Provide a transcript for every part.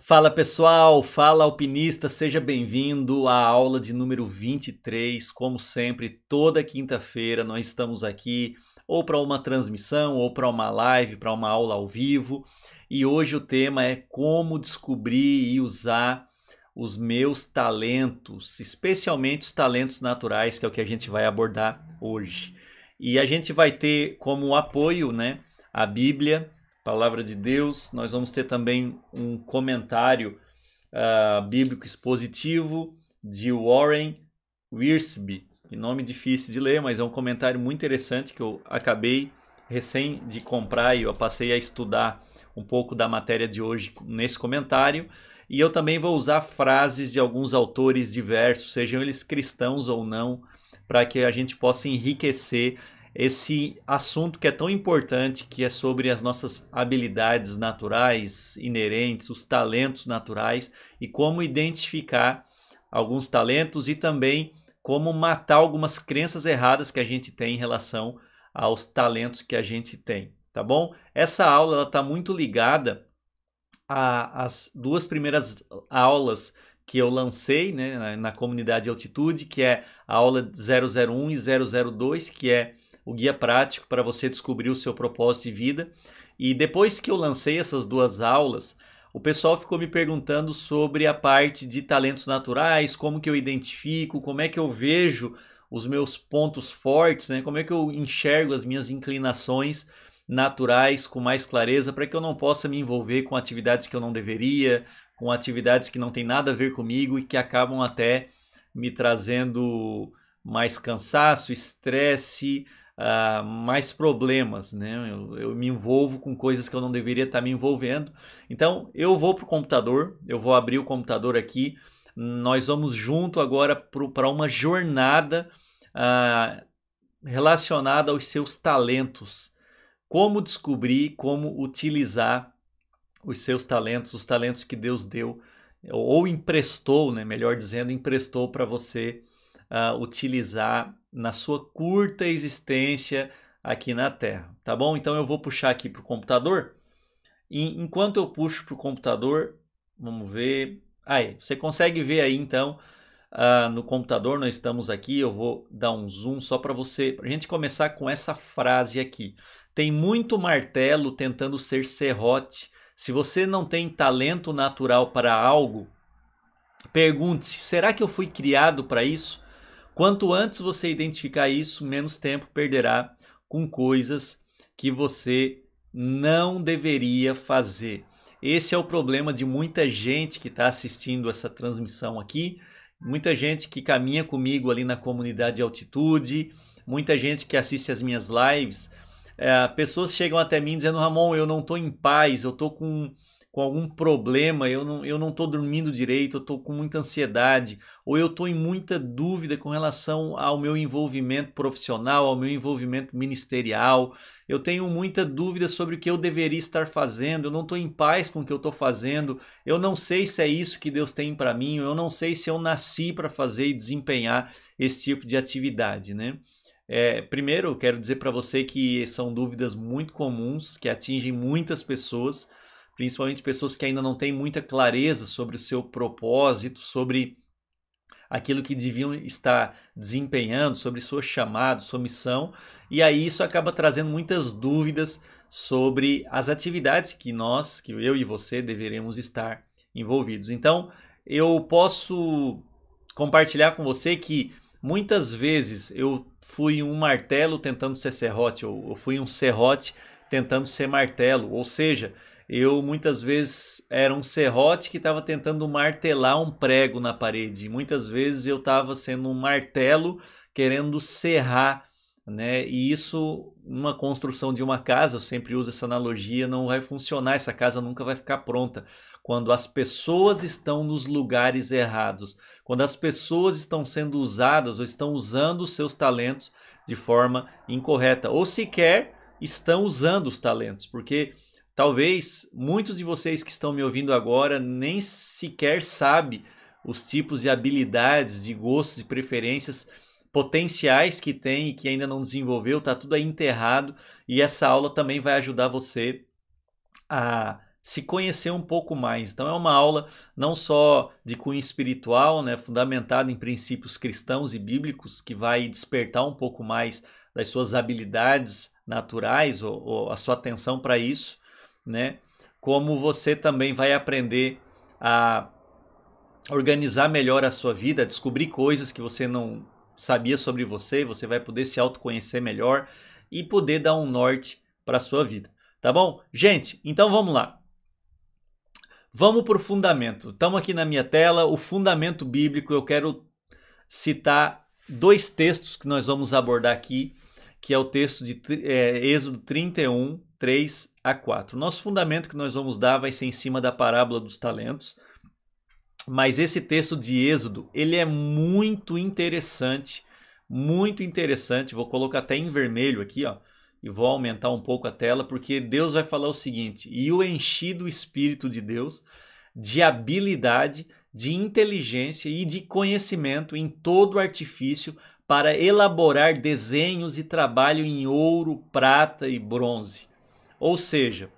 Fala pessoal, fala alpinista, seja bem-vindo à aula de número 23. Como sempre, toda quinta-feira nós estamos aqui ou para uma transmissão, ou para uma live, para uma aula ao vivo. E hoje o tema é como descobrir e usar os meus talentos, especialmente os talentos naturais, que é o que a gente vai abordar hoje. E a gente vai ter como apoio né, a Bíblia, Palavra de Deus. Nós vamos ter também um comentário uh, bíblico expositivo de Warren Wiersbe. Nome difícil de ler, mas é um comentário muito interessante que eu acabei recém de comprar e eu passei a estudar um pouco da matéria de hoje nesse comentário. E eu também vou usar frases de alguns autores diversos, sejam eles cristãos ou não, para que a gente possa enriquecer esse assunto que é tão importante, que é sobre as nossas habilidades naturais, inerentes, os talentos naturais e como identificar alguns talentos e também como matar algumas crenças erradas que a gente tem em relação aos talentos que a gente tem, tá bom? Essa aula está muito ligada às duas primeiras aulas que eu lancei né, na, na comunidade Altitude, que é a aula 001 e 002, que é o guia prático para você descobrir o seu propósito de vida. E depois que eu lancei essas duas aulas, o pessoal ficou me perguntando sobre a parte de talentos naturais, como que eu identifico, como é que eu vejo os meus pontos fortes, né? Como é que eu enxergo as minhas inclinações naturais com mais clareza para que eu não possa me envolver com atividades que eu não deveria, com atividades que não tem nada a ver comigo e que acabam até me trazendo mais cansaço, estresse, uh, mais problemas, né? Eu, eu, me envolvo com coisas que eu não deveria estar tá me envolvendo. Então eu vou para o computador, eu vou abrir o computador aqui. Nós vamos junto agora para uma jornada uh, relacionada aos seus talentos. Como descobrir, como utilizar os seus talentos, os talentos que Deus deu ou emprestou, né, melhor dizendo, emprestou para você uh, utilizar na sua curta existência aqui na Terra, tá bom? Então eu vou puxar aqui para o computador. E enquanto eu puxo para o computador, vamos ver. Aí, você consegue ver aí então uh, no computador, nós estamos aqui. Eu vou dar um zoom só para você, para a gente começar com essa frase aqui. Tem muito martelo tentando ser serrote se você não tem talento natural para algo, pergunte-se: será que eu fui criado para isso? Quanto antes você identificar isso, menos tempo perderá com coisas que você não deveria fazer. Esse é o problema de muita gente que está assistindo essa transmissão aqui, muita gente que caminha comigo ali na comunidade altitude, muita gente que assiste as minhas lives é, pessoas chegam até mim dizendo, Ramon, eu não estou em paz, eu estou com, com algum problema, eu não, eu não dormindo direito, eu estou com muita ansiedade, ou eu estou em muita dúvida com relação ao meu envolvimento profissional, ao meu envolvimento ministerial, eu tenho muita dúvida sobre o que eu deveria estar fazendo, eu não estou em paz com o que eu estou fazendo, eu não sei se é isso que Deus tem para mim, eu não sei se eu nasci para fazer e desempenhar esse tipo de atividade, né? É, primeiro, quero dizer para você que são dúvidas muito comuns, que atingem muitas pessoas, principalmente pessoas que ainda não têm muita clareza sobre o seu propósito, sobre aquilo que deviam estar desempenhando, sobre sua chamada, sua missão, e aí isso acaba trazendo muitas dúvidas sobre as atividades que nós, que eu e você deveremos estar envolvidos. Então, eu posso compartilhar com você que Muitas vezes eu fui um martelo tentando ser serrote, ou eu fui um serrote tentando ser martelo, ou seja, eu muitas vezes era um serrote que estava tentando martelar um prego na parede. Muitas vezes eu estava sendo um martelo querendo serrar, né? E isso, numa construção de uma casa, eu sempre uso essa analogia, não vai funcionar, essa casa nunca vai ficar pronta quando as pessoas estão nos lugares errados, quando as pessoas estão sendo usadas ou estão usando os seus talentos de forma incorreta, ou sequer estão usando os talentos, porque talvez muitos de vocês que estão me ouvindo agora nem sequer sabe os tipos de habilidades, de gostos, de preferências potenciais que tem e que ainda não desenvolveu, está tudo aí enterrado e essa aula também vai ajudar você a se conhecer um pouco mais. Então é uma aula não só de cunho espiritual, né, fundamentada em princípios cristãos e bíblicos, que vai despertar um pouco mais das suas habilidades naturais ou, ou a sua atenção para isso, né? Como você também vai aprender a organizar melhor a sua vida, descobrir coisas que você não sabia sobre você, você vai poder se autoconhecer melhor e poder dar um norte para a sua vida, tá bom? Gente, então vamos lá. Vamos para o fundamento. Estamos aqui na minha tela, o fundamento bíblico. Eu quero citar dois textos que nós vamos abordar aqui, que é o texto de é, Êxodo 31, 3 a 4. Nosso fundamento que nós vamos dar vai ser em cima da parábola dos talentos. Mas esse texto de Êxodo, ele é muito interessante, muito interessante. Vou colocar até em vermelho aqui, ó e vou aumentar um pouco a tela, porque Deus vai falar o seguinte: e o enchi do Espírito de Deus de habilidade, de inteligência e de conhecimento em todo artifício para elaborar desenhos e trabalho em ouro, prata e bronze. Ou seja,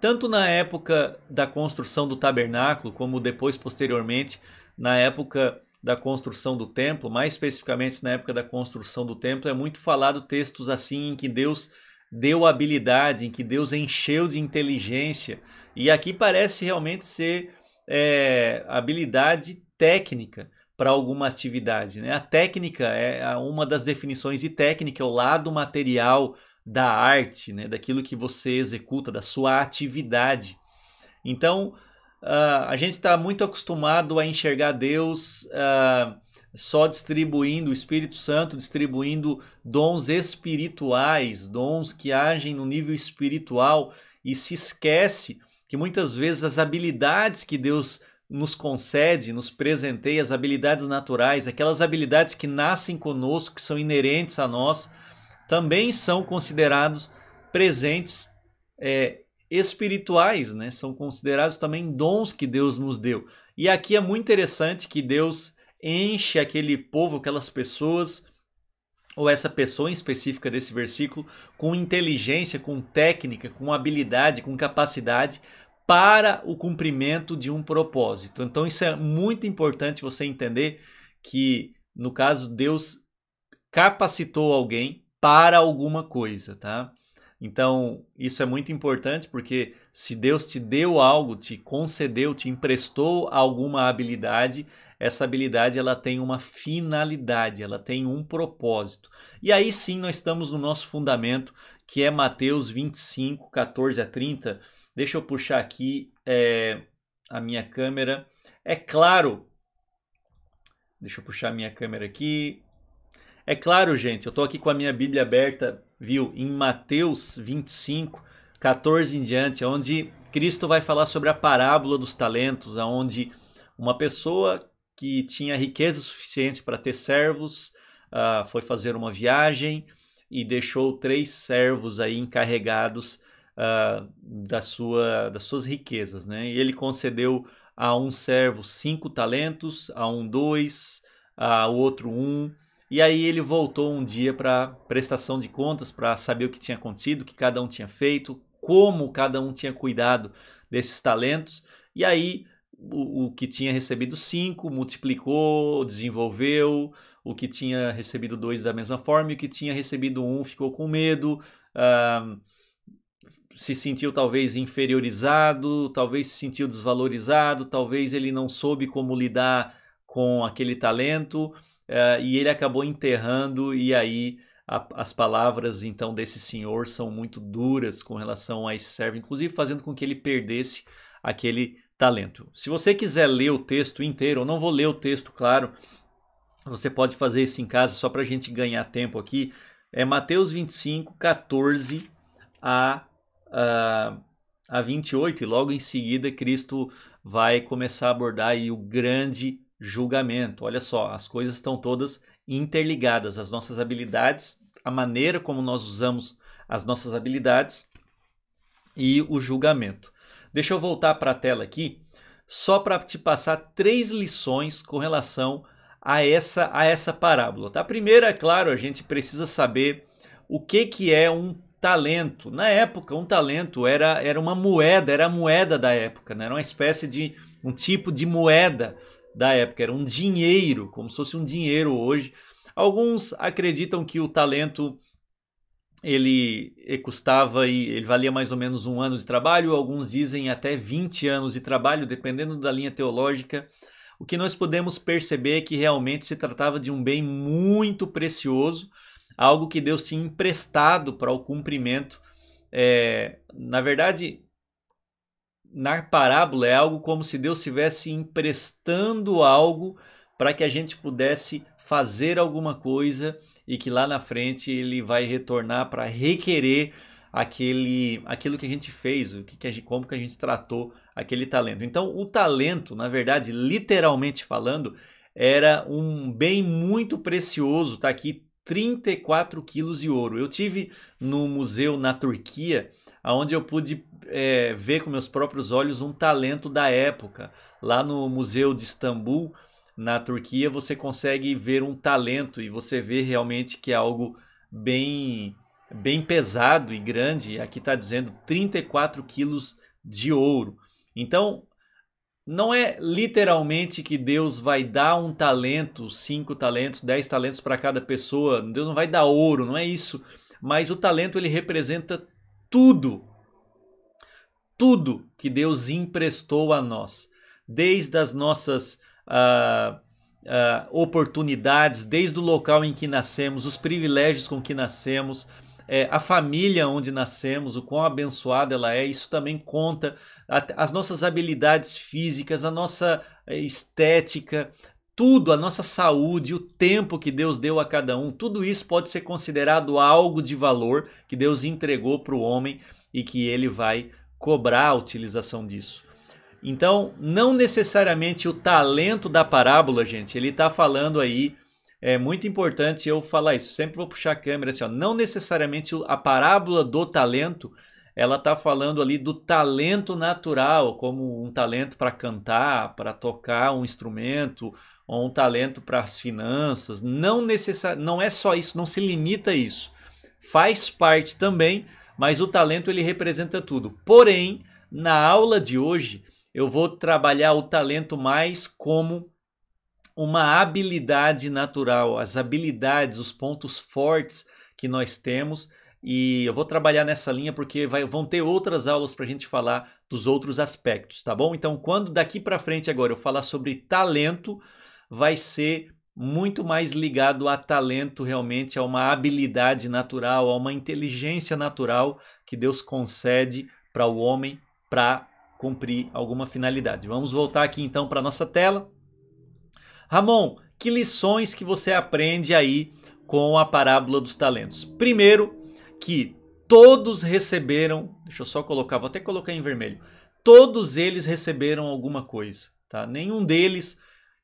tanto na época da construção do tabernáculo, como depois posteriormente, na época da construção do templo, mais especificamente na época da construção do templo, é muito falado textos assim em que Deus deu habilidade, em que Deus encheu de inteligência. E aqui parece realmente ser é, habilidade técnica para alguma atividade. Né? A técnica é, é uma das definições de técnica, é o lado material da arte, né? daquilo que você executa, da sua atividade. Então, uh, a gente está muito acostumado a enxergar Deus uh, só distribuindo o Espírito Santo, distribuindo dons espirituais, dons que agem no nível espiritual e se esquece que muitas vezes as habilidades que Deus nos concede, nos presenteia, as habilidades naturais, aquelas habilidades que nascem conosco, que são inerentes a nós, também são considerados presentes é, espirituais, né? São considerados também dons que Deus nos deu. E aqui é muito interessante que Deus enche aquele povo, aquelas pessoas, ou essa pessoa em específica desse versículo, com inteligência, com técnica, com habilidade, com capacidade para o cumprimento de um propósito. Então isso é muito importante você entender que no caso Deus capacitou alguém para alguma coisa, tá? Então, isso é muito importante porque se Deus te deu algo, te concedeu, te emprestou alguma habilidade, essa habilidade ela tem uma finalidade, ela tem um propósito. E aí sim nós estamos no nosso fundamento, que é Mateus 25, 14 a 30. Deixa eu puxar aqui é, a minha câmera. É claro. Deixa eu puxar a minha câmera aqui. É claro, gente, eu estou aqui com a minha Bíblia aberta viu em Mateus 25, 14 em diante, onde Cristo vai falar sobre a parábola dos talentos, onde uma pessoa que tinha riqueza suficiente para ter servos uh, foi fazer uma viagem e deixou três servos aí encarregados uh, da sua, das suas riquezas. Né? E ele concedeu a um servo cinco talentos, a um dois, a outro um e aí ele voltou um dia para prestação de contas, para saber o que tinha acontecido, o que cada um tinha feito, como cada um tinha cuidado desses talentos. E aí o, o que tinha recebido cinco multiplicou, desenvolveu, o que tinha recebido dois da mesma forma, e o que tinha recebido um ficou com medo. Uh, se sentiu talvez inferiorizado, talvez se sentiu desvalorizado, talvez ele não soube como lidar com aquele talento uh, e ele acabou enterrando, e aí a, as palavras então desse senhor são muito duras com relação a esse servo, inclusive fazendo com que ele perdesse aquele talento. Se você quiser ler o texto inteiro, eu não vou ler o texto, claro, você pode fazer isso em casa só para a gente ganhar tempo aqui. É Mateus 25, 14 a, a, a 28, e logo em seguida Cristo vai começar a abordar aí o grande julgamento. Olha só, as coisas estão todas interligadas. As nossas habilidades, a maneira como nós usamos as nossas habilidades e o julgamento. Deixa eu voltar para a tela aqui, só para te passar três lições com relação a essa, a essa parábola. Tá? A primeira, é claro, a gente precisa saber o que, que é um talento. Na época, um talento era, era uma moeda, era a moeda da época, né? era uma espécie de um tipo de moeda da época, era um dinheiro, como se fosse um dinheiro hoje. Alguns acreditam que o talento ele eh, custava e ele valia mais ou menos um ano de trabalho, alguns dizem até 20 anos de trabalho, dependendo da linha teológica. O que nós podemos perceber é que realmente se tratava de um bem muito precioso, algo que Deus tinha emprestado para o cumprimento. É, na verdade, na parábola é algo como se Deus estivesse emprestando algo para que a gente pudesse fazer alguma coisa e que lá na frente ele vai retornar para requerer aquele aquilo que a gente fez, o que, que a gente, como que a gente tratou aquele talento. Então, o talento, na verdade, literalmente falando, era um bem muito precioso, tá aqui 34 quilos de ouro. Eu tive no museu na Turquia onde eu pude é, ver com meus próprios olhos um talento da época. Lá no Museu de Istambul, na Turquia, você consegue ver um talento e você vê realmente que é algo bem, bem pesado e grande. Aqui está dizendo 34 quilos de ouro. Então, não é literalmente que Deus vai dar um talento, cinco talentos, dez talentos para cada pessoa. Deus não vai dar ouro, não é isso. Mas o talento ele representa tudo, tudo que Deus emprestou a nós, desde as nossas ah, ah, oportunidades, desde o local em que nascemos, os privilégios com que nascemos, é, a família onde nascemos, o quão abençoada ela é, isso também conta. A, as nossas habilidades físicas, a nossa eh, estética, tudo, a nossa saúde, o tempo que Deus deu a cada um, tudo isso pode ser considerado algo de valor que Deus entregou para o homem e que ele vai cobrar a utilização disso. Então, não necessariamente o talento da parábola, gente, ele está falando aí, é muito importante eu falar isso, sempre vou puxar a câmera assim, ó, não necessariamente a parábola do talento, ela está falando ali do talento natural, como um talento para cantar, para tocar um instrumento, ou um talento para as finanças. Não, necessa não é só isso, não se limita a isso. Faz parte também, mas o talento ele representa tudo. Porém, na aula de hoje, eu vou trabalhar o talento mais como uma habilidade natural, as habilidades, os pontos fortes que nós temos. E eu vou trabalhar nessa linha porque vai, vão ter outras aulas para a gente falar dos outros aspectos, tá bom? Então, quando daqui para frente agora eu falar sobre talento, vai ser muito mais ligado a talento realmente, a uma habilidade natural, a uma inteligência natural que Deus concede para o homem para cumprir alguma finalidade. Vamos voltar aqui então para nossa tela. Ramon, que lições que você aprende aí com a parábola dos talentos? Primeiro, que todos receberam, deixa eu só colocar, vou até colocar em vermelho. Todos eles receberam alguma coisa, tá? Nenhum deles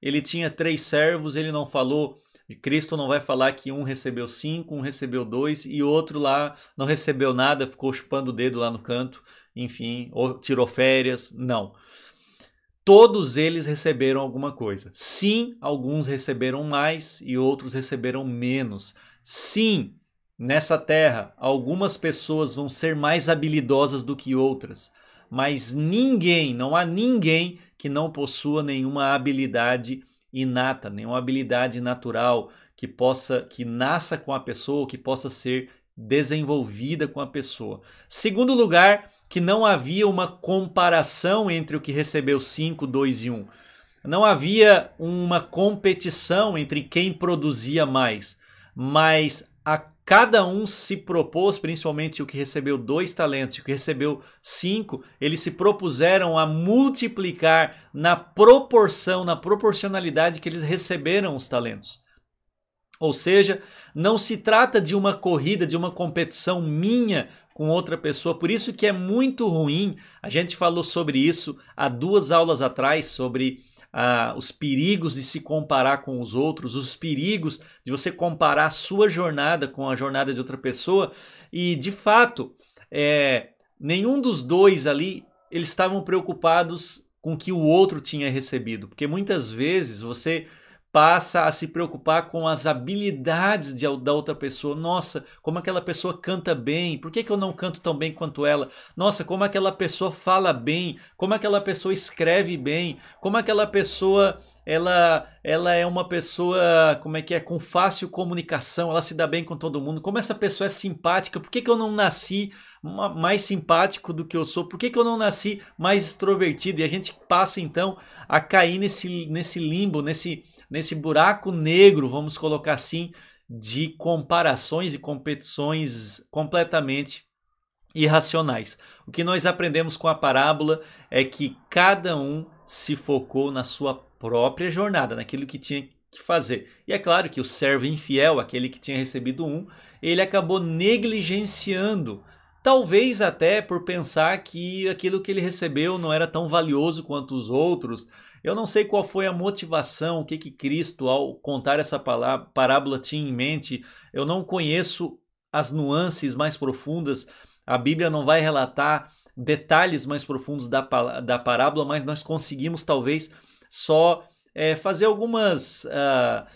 ele tinha três servos, ele não falou. Cristo não vai falar que um recebeu cinco, um recebeu dois e outro lá não recebeu nada, ficou chupando o dedo lá no canto, enfim, ou tirou férias. Não. Todos eles receberam alguma coisa. Sim, alguns receberam mais e outros receberam menos. Sim, nessa terra, algumas pessoas vão ser mais habilidosas do que outras, mas ninguém, não há ninguém que não possua nenhuma habilidade inata, nenhuma habilidade natural que possa que nasça com a pessoa, que possa ser desenvolvida com a pessoa. Segundo lugar, que não havia uma comparação entre o que recebeu 5, 2 e 1. Um. Não havia uma competição entre quem produzia mais, mas a Cada um se propôs, principalmente o que recebeu dois talentos, o que recebeu cinco, eles se propuseram a multiplicar na proporção, na proporcionalidade que eles receberam os talentos. Ou seja, não se trata de uma corrida, de uma competição minha com outra pessoa. Por isso que é muito ruim. A gente falou sobre isso há duas aulas atrás sobre ah, os perigos de se comparar com os outros, os perigos de você comparar a sua jornada com a jornada de outra pessoa. E de fato, é, nenhum dos dois ali eles estavam preocupados com o que o outro tinha recebido, porque muitas vezes você passa a se preocupar com as habilidades de, da outra pessoa. Nossa, como aquela pessoa canta bem, por que, que eu não canto tão bem quanto ela? Nossa, como aquela pessoa fala bem, como aquela pessoa escreve bem, como aquela pessoa ela, ela é uma pessoa, como é que é, com fácil comunicação, ela se dá bem com todo mundo. Como essa pessoa é simpática, por que, que eu não nasci mais simpático do que eu sou? Por que, que eu não nasci mais extrovertido? E a gente passa então a cair nesse, nesse limbo, nesse nesse buraco negro, vamos colocar assim, de comparações e competições completamente irracionais. O que nós aprendemos com a parábola é que cada um se focou na sua própria jornada, naquilo que tinha que fazer. E é claro que o servo infiel, aquele que tinha recebido um, ele acabou negligenciando, talvez até por pensar que aquilo que ele recebeu não era tão valioso quanto os outros, eu não sei qual foi a motivação, o que, que Cristo, ao contar essa parábola, tinha em mente. Eu não conheço as nuances mais profundas. A Bíblia não vai relatar detalhes mais profundos da, da parábola, mas nós conseguimos talvez só é, fazer algumas. Uh,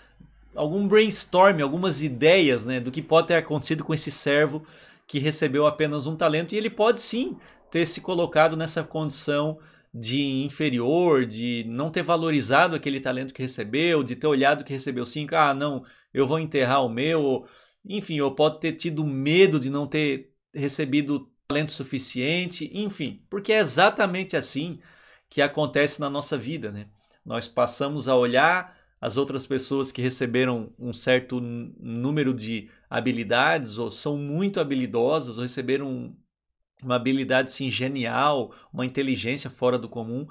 algum brainstorm, algumas ideias né, do que pode ter acontecido com esse servo que recebeu apenas um talento e ele pode sim ter se colocado nessa condição de inferior, de não ter valorizado aquele talento que recebeu, de ter olhado que recebeu cinco, ah, não, eu vou enterrar o meu. Enfim, eu pode ter tido medo de não ter recebido talento suficiente, enfim, porque é exatamente assim que acontece na nossa vida, né? Nós passamos a olhar as outras pessoas que receberam um certo número de habilidades ou são muito habilidosas ou receberam uma habilidade assim, genial, uma inteligência fora do comum,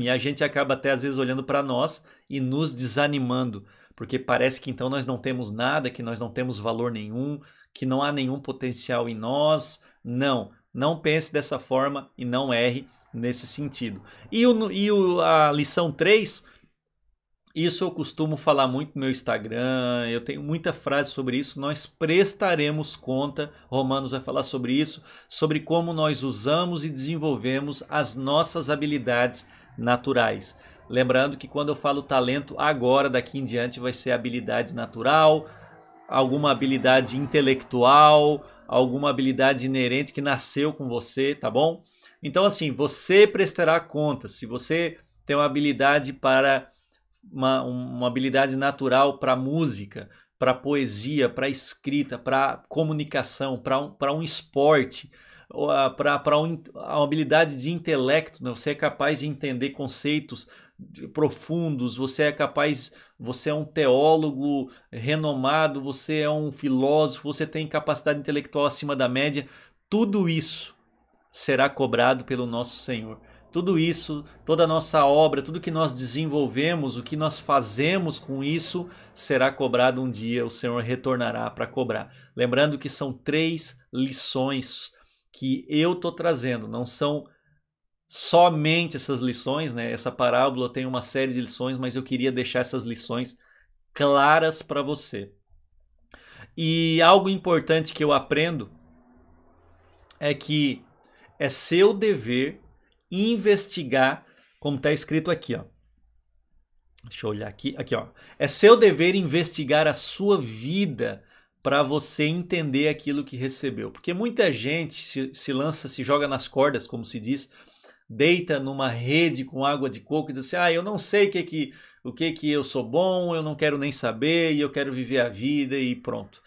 e a gente acaba até às vezes olhando para nós e nos desanimando, porque parece que então nós não temos nada, que nós não temos valor nenhum, que não há nenhum potencial em nós. Não, não pense dessa forma e não erre nesse sentido. E, o, e o, a lição 3 isso eu costumo falar muito no meu Instagram, eu tenho muita frase sobre isso. Nós prestaremos conta, Romanos vai falar sobre isso, sobre como nós usamos e desenvolvemos as nossas habilidades naturais. Lembrando que quando eu falo talento, agora, daqui em diante, vai ser habilidade natural, alguma habilidade intelectual, alguma habilidade inerente que nasceu com você, tá bom? Então, assim, você prestará conta. Se você tem uma habilidade para uma, uma habilidade natural para música, para poesia, para escrita, para comunicação, para um, um esporte, ah, para uma habilidade de intelecto. Né? Você é capaz de entender conceitos profundos, você é capaz, você é um teólogo renomado, você é um filósofo, você tem capacidade intelectual acima da média. Tudo isso será cobrado pelo nosso Senhor. Tudo isso, toda a nossa obra, tudo que nós desenvolvemos, o que nós fazemos com isso, será cobrado um dia, o Senhor retornará para cobrar. Lembrando que são três lições que eu estou trazendo, não são somente essas lições, né? Essa parábola tem uma série de lições, mas eu queria deixar essas lições claras para você. E algo importante que eu aprendo é que é seu dever investigar, como está escrito aqui, ó. Deixa eu olhar aqui, aqui, ó. É seu dever investigar a sua vida para você entender aquilo que recebeu, porque muita gente se, se lança, se joga nas cordas, como se diz, deita numa rede com água de coco e diz assim: "Ah, eu não sei o que que o que que eu sou bom, eu não quero nem saber e eu quero viver a vida e pronto".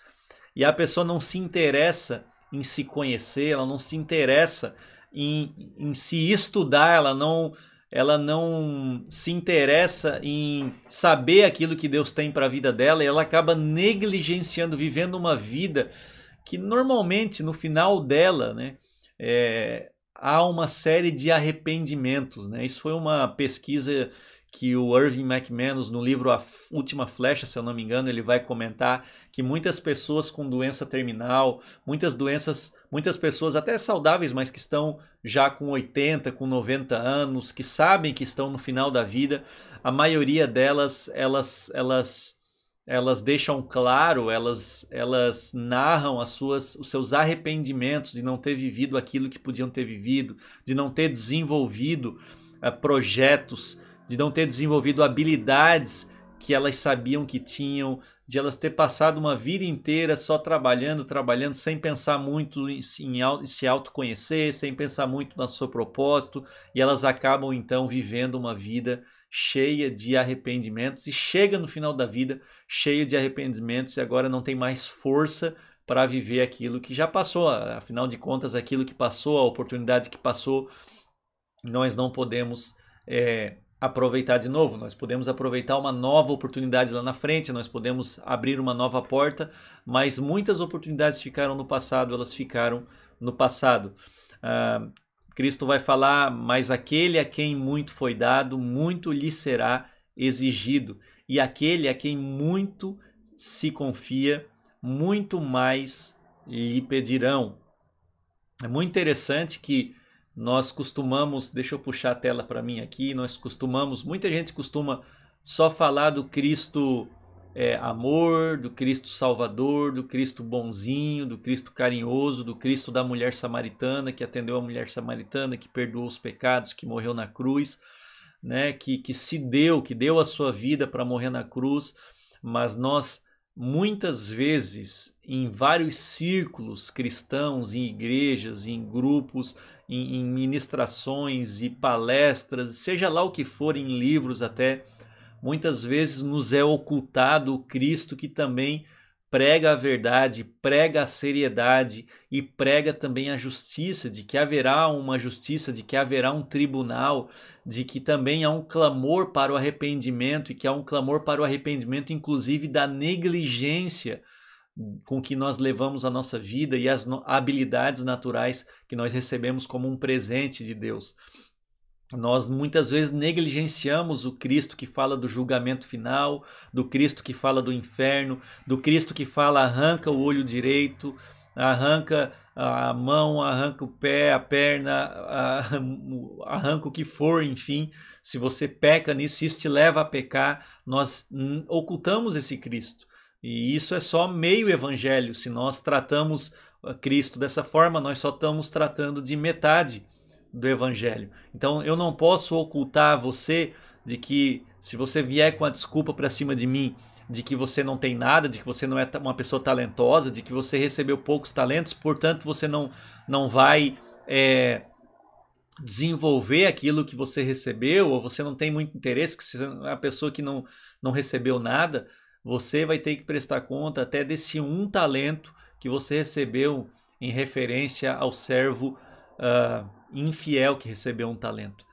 E a pessoa não se interessa em se conhecer, ela não se interessa em, em se estudar, ela não, ela não se interessa em saber aquilo que Deus tem para a vida dela e ela acaba negligenciando, vivendo uma vida que normalmente no final dela, né, é, há uma série de arrependimentos. Né? Isso foi uma pesquisa que o Irving McManus, no livro A Última Flecha, se eu não me engano, ele vai comentar que muitas pessoas com doença terminal, muitas doenças, muitas pessoas até saudáveis, mas que estão já com 80, com 90 anos, que sabem que estão no final da vida, a maioria delas, elas, elas elas deixam claro, elas, elas narram as suas, os seus arrependimentos de não ter vivido aquilo que podiam ter vivido, de não ter desenvolvido uh, projetos, de não ter desenvolvido habilidades que elas sabiam que tinham, de elas ter passado uma vida inteira só trabalhando, trabalhando, sem pensar muito em, em se autoconhecer, sem pensar muito no seu propósito, e elas acabam então vivendo uma vida cheia de arrependimentos e chega no final da vida cheia de arrependimentos e agora não tem mais força para viver aquilo que já passou, afinal de contas, aquilo que passou, a oportunidade que passou, nós não podemos é, aproveitar de novo, nós podemos aproveitar uma nova oportunidade lá na frente, nós podemos abrir uma nova porta, mas muitas oportunidades ficaram no passado, elas ficaram no passado. Ah, Cristo vai falar, mas aquele a quem muito foi dado, muito lhe será exigido, e aquele a quem muito se confia, muito mais lhe pedirão. É muito interessante que nós costumamos, deixa eu puxar a tela para mim aqui, nós costumamos, muita gente costuma só falar do Cristo é, amor, do Cristo salvador, do Cristo bonzinho, do Cristo carinhoso, do Cristo da mulher samaritana, que atendeu a mulher samaritana, que perdoou os pecados, que morreu na cruz, né, que, que se deu, que deu a sua vida para morrer na cruz, mas nós muitas vezes em vários círculos cristãos, em igrejas, em grupos, em, em ministrações e palestras, seja lá o que for, em livros até, muitas vezes nos é ocultado o Cristo que também prega a verdade, prega a seriedade e prega também a justiça, de que haverá uma justiça, de que haverá um tribunal, de que também há um clamor para o arrependimento e que há um clamor para o arrependimento, inclusive da negligência com que nós levamos a nossa vida e as habilidades naturais que nós recebemos como um presente de Deus. Nós muitas vezes negligenciamos o Cristo que fala do julgamento final, do Cristo que fala do inferno, do Cristo que fala arranca o olho direito, arranca a mão, arranca o pé, a perna, arranca o que for, enfim. Se você peca nisso, isso te leva a pecar. Nós ocultamos esse Cristo. E isso é só meio evangelho. Se nós tratamos ah, Cristo dessa forma, nós só estamos tratando de metade do evangelho. Então eu não posso ocultar a você de que se você vier com a desculpa para cima de mim, de que você não tem nada, de que você não é uma pessoa talentosa, de que você recebeu poucos talentos, portanto você não, não vai é, desenvolver aquilo que você recebeu, ou você não tem muito interesse, porque você é uma pessoa que não, não recebeu nada você vai ter que prestar conta até desse um talento que você recebeu em referência ao servo uh, infiel que recebeu um talento.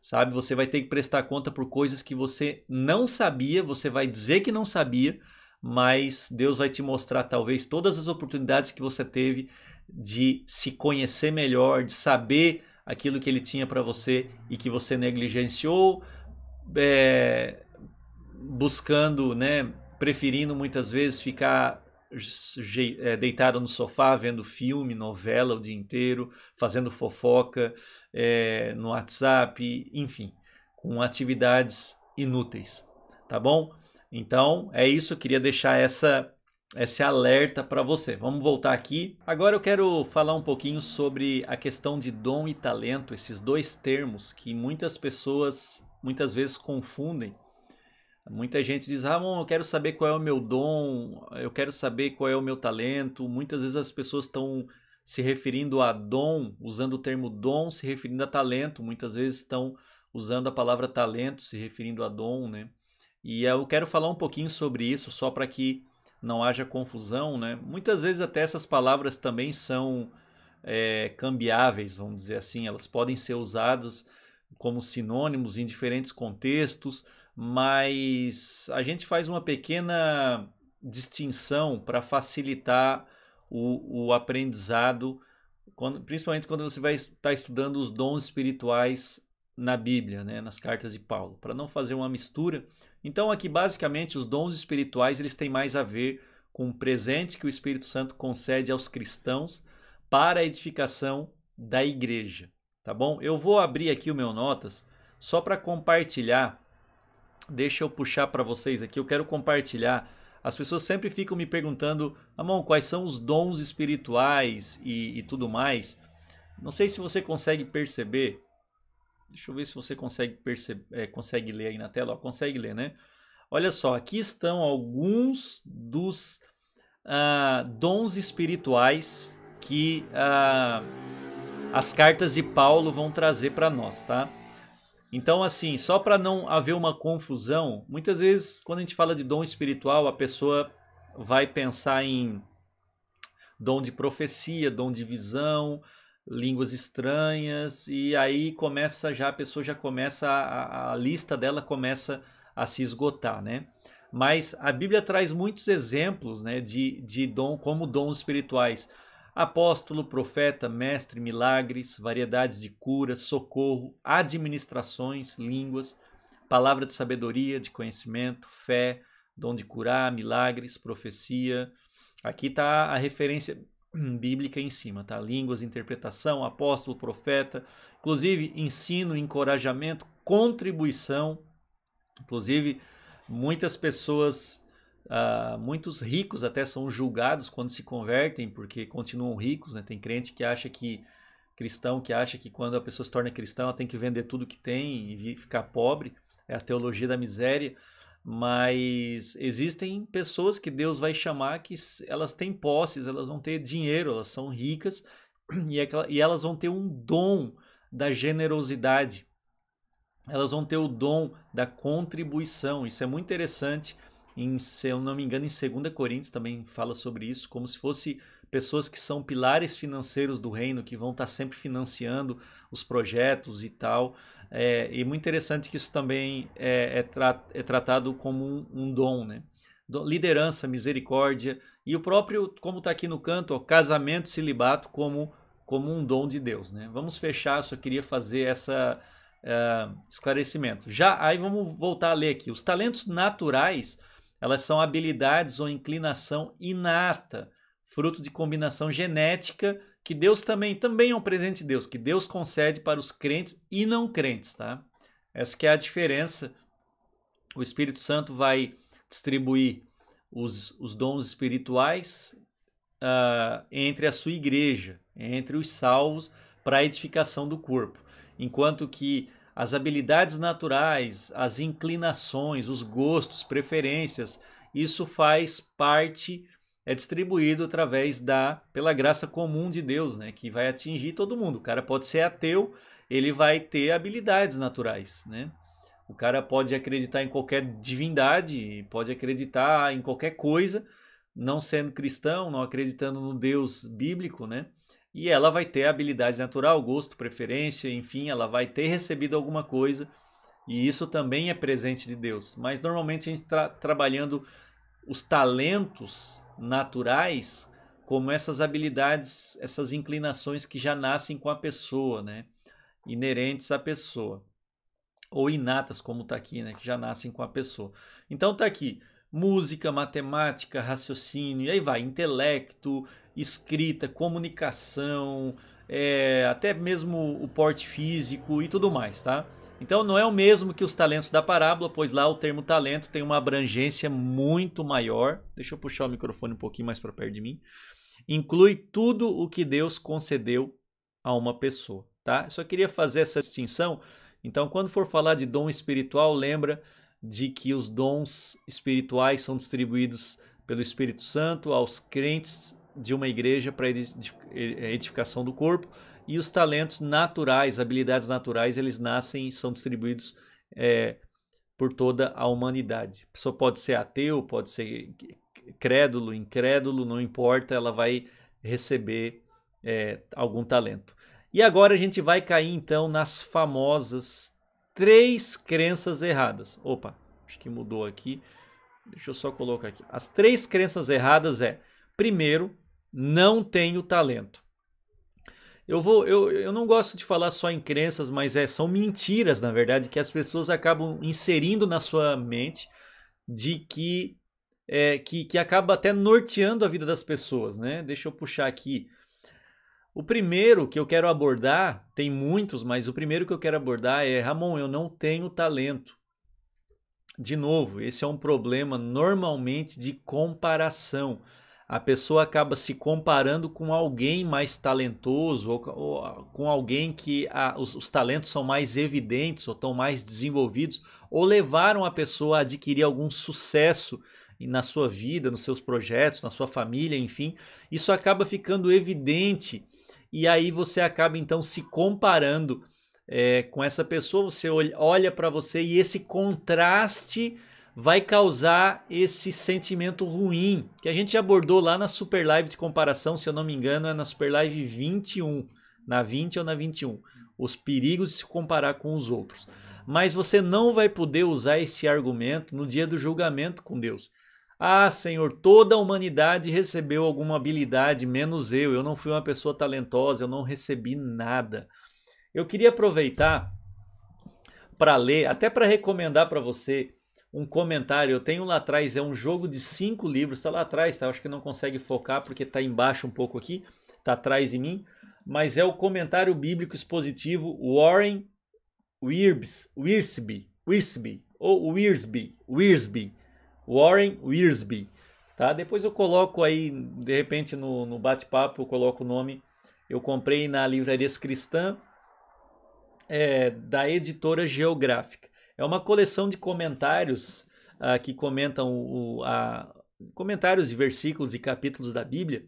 Sabe, você vai ter que prestar conta por coisas que você não sabia, você vai dizer que não sabia, mas Deus vai te mostrar talvez todas as oportunidades que você teve de se conhecer melhor, de saber aquilo que ele tinha para você e que você negligenciou, é, buscando né, preferindo muitas vezes ficar eh, deitado no sofá vendo filme, novela o dia inteiro, fazendo fofoca é, no WhatsApp, enfim, com atividades inúteis, tá bom? Então é isso, queria deixar essa esse alerta para você. Vamos voltar aqui. Agora eu quero falar um pouquinho sobre a questão de dom e talento, esses dois termos que muitas pessoas muitas vezes confundem Muita gente diz, Ramon, ah, eu quero saber qual é o meu dom, eu quero saber qual é o meu talento. Muitas vezes as pessoas estão se referindo a dom, usando o termo dom, se referindo a talento. Muitas vezes estão usando a palavra talento, se referindo a dom, né? E eu quero falar um pouquinho sobre isso, só para que não haja confusão, né? Muitas vezes até essas palavras também são é, cambiáveis, vamos dizer assim. Elas podem ser usadas como sinônimos em diferentes contextos mas a gente faz uma pequena distinção para facilitar o, o aprendizado, quando, principalmente quando você vai estar estudando os dons espirituais na Bíblia, né, nas cartas de Paulo, para não fazer uma mistura. Então aqui basicamente os dons espirituais eles têm mais a ver com o presente que o Espírito Santo concede aos cristãos para a edificação da igreja, tá bom? Eu vou abrir aqui o meu notas só para compartilhar Deixa eu puxar para vocês aqui, eu quero compartilhar. As pessoas sempre ficam me perguntando, Amon, quais são os dons espirituais e, e tudo mais. Não sei se você consegue perceber. Deixa eu ver se você consegue, perceber, é, consegue ler aí na tela. Ó, consegue ler, né? Olha só, aqui estão alguns dos ah, dons espirituais que ah, as cartas de Paulo vão trazer para nós, tá? Então, assim, só para não haver uma confusão, muitas vezes quando a gente fala de dom espiritual, a pessoa vai pensar em dom de profecia, dom de visão, línguas estranhas, e aí começa já, a pessoa já começa, a, a lista dela começa a se esgotar, né? Mas a Bíblia traz muitos exemplos né, de, de dom, como dons espirituais. Apóstolo, profeta, mestre, milagres, variedades de curas, socorro, administrações, línguas, palavra de sabedoria, de conhecimento, fé, dom de curar, milagres, profecia. Aqui está a referência bíblica em cima, tá? Línguas, interpretação, apóstolo, profeta, inclusive ensino, encorajamento, contribuição. Inclusive, muitas pessoas Uh, muitos ricos até são julgados quando se convertem, porque continuam ricos. Né? Tem crente que acha que, cristão, que acha que quando a pessoa se torna cristã, ela tem que vender tudo que tem e ficar pobre. É a teologia da miséria. Mas existem pessoas que Deus vai chamar que elas têm posses, elas vão ter dinheiro, elas são ricas e, é e elas vão ter um dom da generosidade. Elas vão ter o dom da contribuição. Isso é muito interessante em, se eu não me engano, em 2 Coríntios também fala sobre isso, como se fosse pessoas que são pilares financeiros do reino, que vão estar tá sempre financiando os projetos e tal. É, e muito interessante que isso também é, é, tra é tratado como um, um dom, né? Liderança, misericórdia e o próprio, como está aqui no canto, ó, casamento, celibato como, como um dom de Deus, né? Vamos fechar, eu só queria fazer essa uh, esclarecimento. Já aí vamos voltar a ler aqui. Os talentos naturais elas são habilidades ou inclinação inata, fruto de combinação genética que Deus também, também é um presente de Deus, que Deus concede para os crentes e não crentes, tá? Essa que é a diferença. O Espírito Santo vai distribuir os, os dons espirituais uh, entre a sua igreja, entre os salvos, para a edificação do corpo. Enquanto que as habilidades naturais, as inclinações, os gostos, preferências, isso faz parte, é distribuído através da, pela graça comum de Deus, né? Que vai atingir todo mundo. O cara pode ser ateu, ele vai ter habilidades naturais, né? O cara pode acreditar em qualquer divindade, pode acreditar em qualquer coisa, não sendo cristão, não acreditando no Deus bíblico, né? e ela vai ter habilidade natural, gosto, preferência, enfim, ela vai ter recebido alguma coisa e isso também é presente de Deus. Mas normalmente a gente está trabalhando os talentos naturais como essas habilidades, essas inclinações que já nascem com a pessoa, né? Inerentes à pessoa. Ou inatas, como está aqui, né? Que já nascem com a pessoa. Então está aqui música, matemática, raciocínio, e aí vai, intelecto, escrita, comunicação, é, até mesmo o porte físico e tudo mais, tá? Então não é o mesmo que os talentos da parábola, pois lá o termo talento tem uma abrangência muito maior. Deixa eu puxar o microfone um pouquinho mais para perto de mim. Inclui tudo o que Deus concedeu a uma pessoa, tá? Eu só queria fazer essa distinção. Então, quando for falar de dom espiritual, lembra de que os dons espirituais são distribuídos pelo Espírito Santo aos crentes de uma igreja para edificação do corpo e os talentos naturais, habilidades naturais, eles nascem e são distribuídos é, por toda a humanidade. A pessoa pode ser ateu, pode ser crédulo, incrédulo, não importa, ela vai receber é, algum talento. E agora a gente vai cair então nas famosas três crenças erradas. Opa, acho que mudou aqui. Deixa eu só colocar aqui. As três crenças erradas é Primeiro, não tenho talento. Eu, vou, eu, eu não gosto de falar só em crenças, mas é, são mentiras, na verdade, que as pessoas acabam inserindo na sua mente de que, é, que, que acaba até norteando a vida das pessoas. Né? Deixa eu puxar aqui. O primeiro que eu quero abordar, tem muitos, mas o primeiro que eu quero abordar é: Ramon, eu não tenho talento. De novo, esse é um problema normalmente de comparação a pessoa acaba se comparando com alguém mais talentoso ou, ou ah, com alguém que a, ah, os, os, talentos são mais evidentes ou estão mais desenvolvidos ou levaram a pessoa a adquirir algum sucesso na sua vida, nos seus projetos, na sua família, enfim. Isso acaba ficando evidente e aí você acaba então se comparando é, com essa pessoa, você olha, olha para você e esse contraste vai causar esse sentimento ruim que a gente abordou lá na Super Live de comparação, se eu não me engano, é na Super Live 21, na 20 ou na 21, os perigos de se comparar com os outros. Mas você não vai poder usar esse argumento no dia do julgamento com Deus. Ah, Senhor, toda a humanidade recebeu alguma habilidade, menos eu. Eu não fui uma pessoa talentosa, eu não recebi nada. Eu queria aproveitar para ler, até para recomendar para você um comentário. Eu tenho lá atrás, é um jogo de cinco livros, está lá atrás, tá? acho que não consegue focar porque está embaixo um pouco aqui, está atrás de mim. Mas é o comentário bíblico expositivo Warren Wiersbe, Wiersbe, Wiersbe ou Wiersbe, Wiersbe, Warren Wiersbe. Tá? Depois eu coloco aí, de repente no, no bate-papo, eu coloco o nome. Eu comprei na Livrarias Cristã, é, da editora Geográfica. É uma coleção de comentários uh, que comentam o, a, comentários de versículos e capítulos da Bíblia.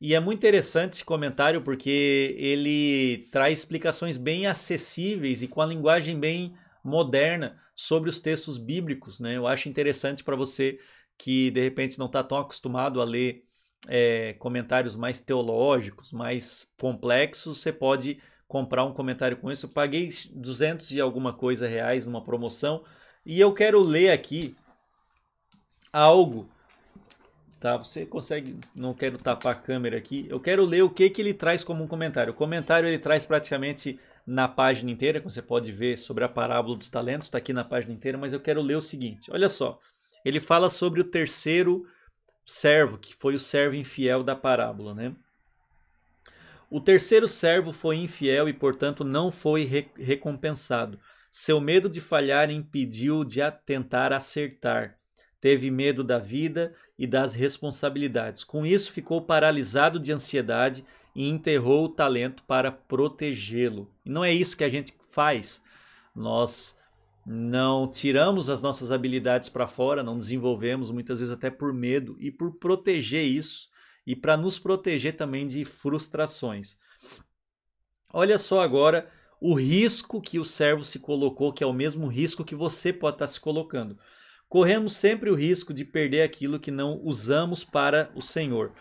E é muito interessante esse comentário porque ele traz explicações bem acessíveis e com a linguagem bem moderna sobre os textos bíblicos. Né? Eu acho interessante para você que de repente não está tão acostumado a ler é, comentários mais teológicos, mais complexos, você pode comprar um comentário com isso. Eu paguei 200 e alguma coisa reais numa promoção e eu quero ler aqui algo. Tá, você consegue, não quero tapar a câmera aqui. Eu quero ler o que que ele traz como um comentário. O comentário ele traz praticamente na página inteira, como você pode ver sobre a parábola dos talentos, está aqui na página inteira, mas eu quero ler o seguinte. Olha só. Ele fala sobre o terceiro servo, que foi o servo infiel da parábola, né? O terceiro servo foi infiel e, portanto, não foi re recompensado. Seu medo de falhar impediu de tentar acertar. Teve medo da vida e das responsabilidades. Com isso, ficou paralisado de ansiedade e enterrou o talento para protegê-lo. E não é isso que a gente faz. Nós não tiramos as nossas habilidades para fora, não desenvolvemos, muitas vezes até por medo e por proteger isso e para nos proteger também de frustrações. Olha só agora o risco que o servo se colocou, que é o mesmo risco que você pode estar tá se colocando. Corremos sempre o risco de perder aquilo que não usamos para o Senhor.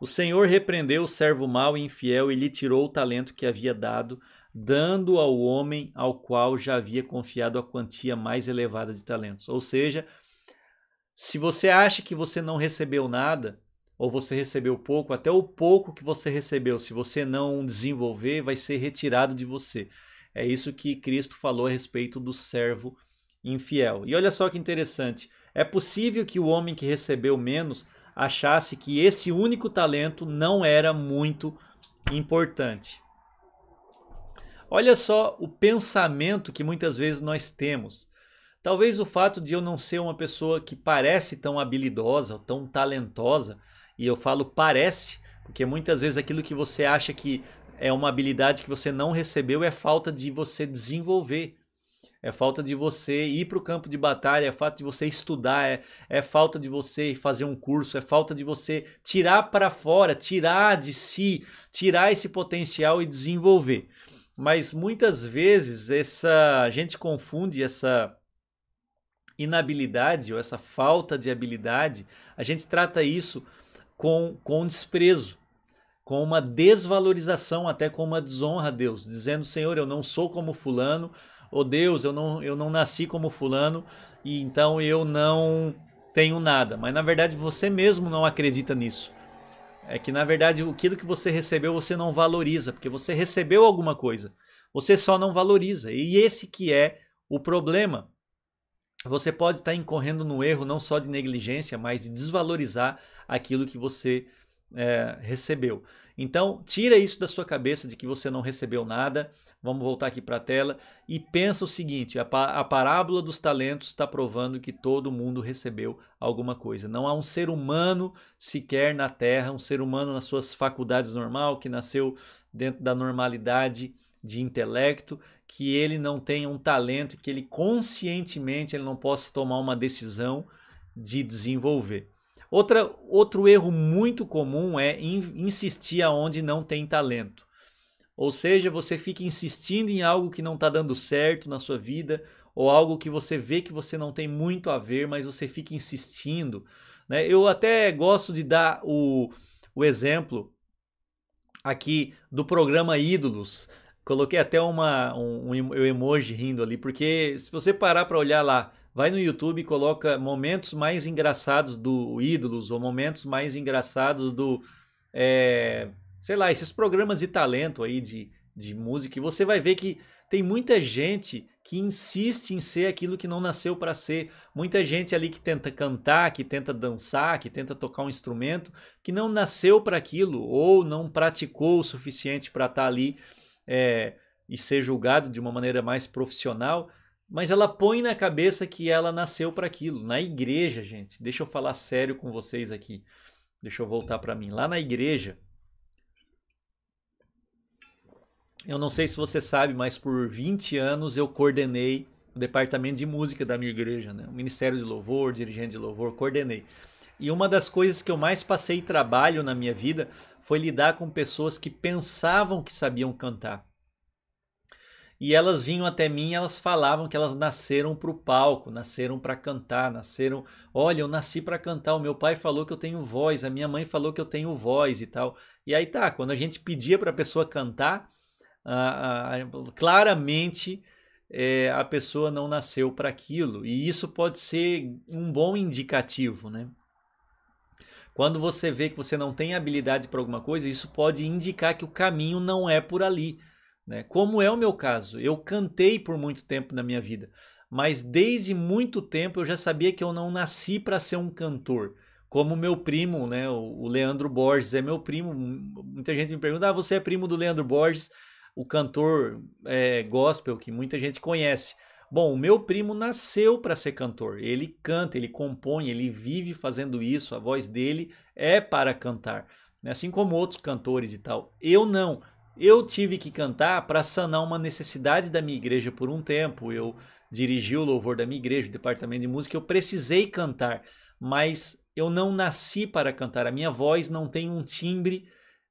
O Senhor repreendeu o servo mau e infiel e lhe tirou o talento que havia dado, dando ao homem ao qual já havia confiado a quantia mais elevada de talentos. Ou seja, se você acha que você não recebeu nada, ou você recebeu pouco, até o pouco que você recebeu, se você não desenvolver, vai ser retirado de você. É isso que Cristo falou a respeito do servo infiel. E olha só que interessante: é possível que o homem que recebeu menos achasse que esse único talento não era muito importante. Olha só o pensamento que muitas vezes nós temos. Talvez o fato de eu não ser uma pessoa que parece tão habilidosa, tão talentosa, e eu falo parece, porque muitas vezes aquilo que você acha que é uma habilidade que você não recebeu é falta de você desenvolver. É falta de você ir para o campo de batalha, é falta de você estudar, é, é falta de você fazer um curso, é falta de você tirar para fora, tirar de si, tirar esse potencial e desenvolver. Mas muitas vezes essa a gente confunde essa inabilidade ou essa falta de habilidade, a gente trata isso com, com desprezo, com uma desvalorização, até com uma desonra a Deus, dizendo: Senhor, eu não sou como Fulano, ou oh, Deus, eu não, eu não nasci como Fulano, e então eu não tenho nada. Mas na verdade você mesmo não acredita nisso. É que na verdade aquilo que você recebeu você não valoriza, porque você recebeu alguma coisa, você só não valoriza. E esse que é o problema você pode estar incorrendo no erro não só de negligência, mas de desvalorizar aquilo que você é, recebeu. Então, tira isso da sua cabeça de que você não recebeu nada. Vamos voltar aqui para a tela e pensa o seguinte: a, a parábola dos talentos está provando que todo mundo recebeu alguma coisa. Não há um ser humano sequer na Terra, um ser humano nas suas faculdades normal, que nasceu dentro da normalidade de intelecto, que ele não tenha um talento e que ele conscientemente ele não possa tomar uma decisão de desenvolver. Outra, outro erro muito comum é insistir aonde não tem talento. Ou seja, você fica insistindo em algo que não está dando certo na sua vida, ou algo que você vê que você não tem muito a ver, mas você fica insistindo. Né? Eu até gosto de dar o, o exemplo aqui do programa Ídolos. Coloquei até uma, um, um emoji rindo ali, porque se você parar para olhar lá, vai no YouTube e coloca momentos mais engraçados do Ídolos ou momentos mais engraçados do, é, sei lá, esses programas de talento aí de, de música, e você vai ver que tem muita gente que insiste em ser aquilo que não nasceu para ser. Muita gente ali que tenta cantar, que tenta dançar, que tenta tocar um instrumento, que não nasceu para aquilo ou não praticou o suficiente para estar tá ali é, e ser julgado de uma maneira mais profissional, mas ela põe na cabeça que ela nasceu para aquilo, na igreja, gente. Deixa eu falar sério com vocês aqui. Deixa eu voltar para mim. Lá na igreja, eu não sei se você sabe, mas por 20 anos eu coordenei o departamento de música da minha igreja, né? O Ministério de Louvor, dirigente de louvor, coordenei. E uma das coisas que eu mais passei trabalho na minha vida foi lidar com pessoas que pensavam que sabiam cantar. E elas vinham até mim, elas falavam que elas nasceram para o palco, nasceram para cantar, nasceram. Olha, eu nasci para cantar. O meu pai falou que eu tenho voz, a minha mãe falou que eu tenho voz e tal. E aí tá, quando a gente pedia para a pessoa cantar, ah, ah, claramente é, a pessoa não nasceu para aquilo. E isso pode ser um bom indicativo, né? Quando você vê que você não tem habilidade para alguma coisa, isso pode indicar que o caminho não é por ali. Né? Como é o meu caso, eu cantei por muito tempo na minha vida, mas desde muito tempo eu já sabia que eu não nasci para ser um cantor. Como meu primo, né, o Leandro Borges é meu primo. Muita gente me pergunta: ah, você é primo do Leandro Borges, o cantor é, gospel que muita gente conhece. Bom, o meu primo nasceu para ser cantor. Ele canta, ele compõe, ele vive fazendo isso. A voz dele é para cantar, assim como outros cantores e tal. Eu não. Eu tive que cantar para sanar uma necessidade da minha igreja por um tempo. Eu dirigi o louvor da minha igreja, o departamento de música. Eu precisei cantar, mas eu não nasci para cantar. A minha voz não tem um timbre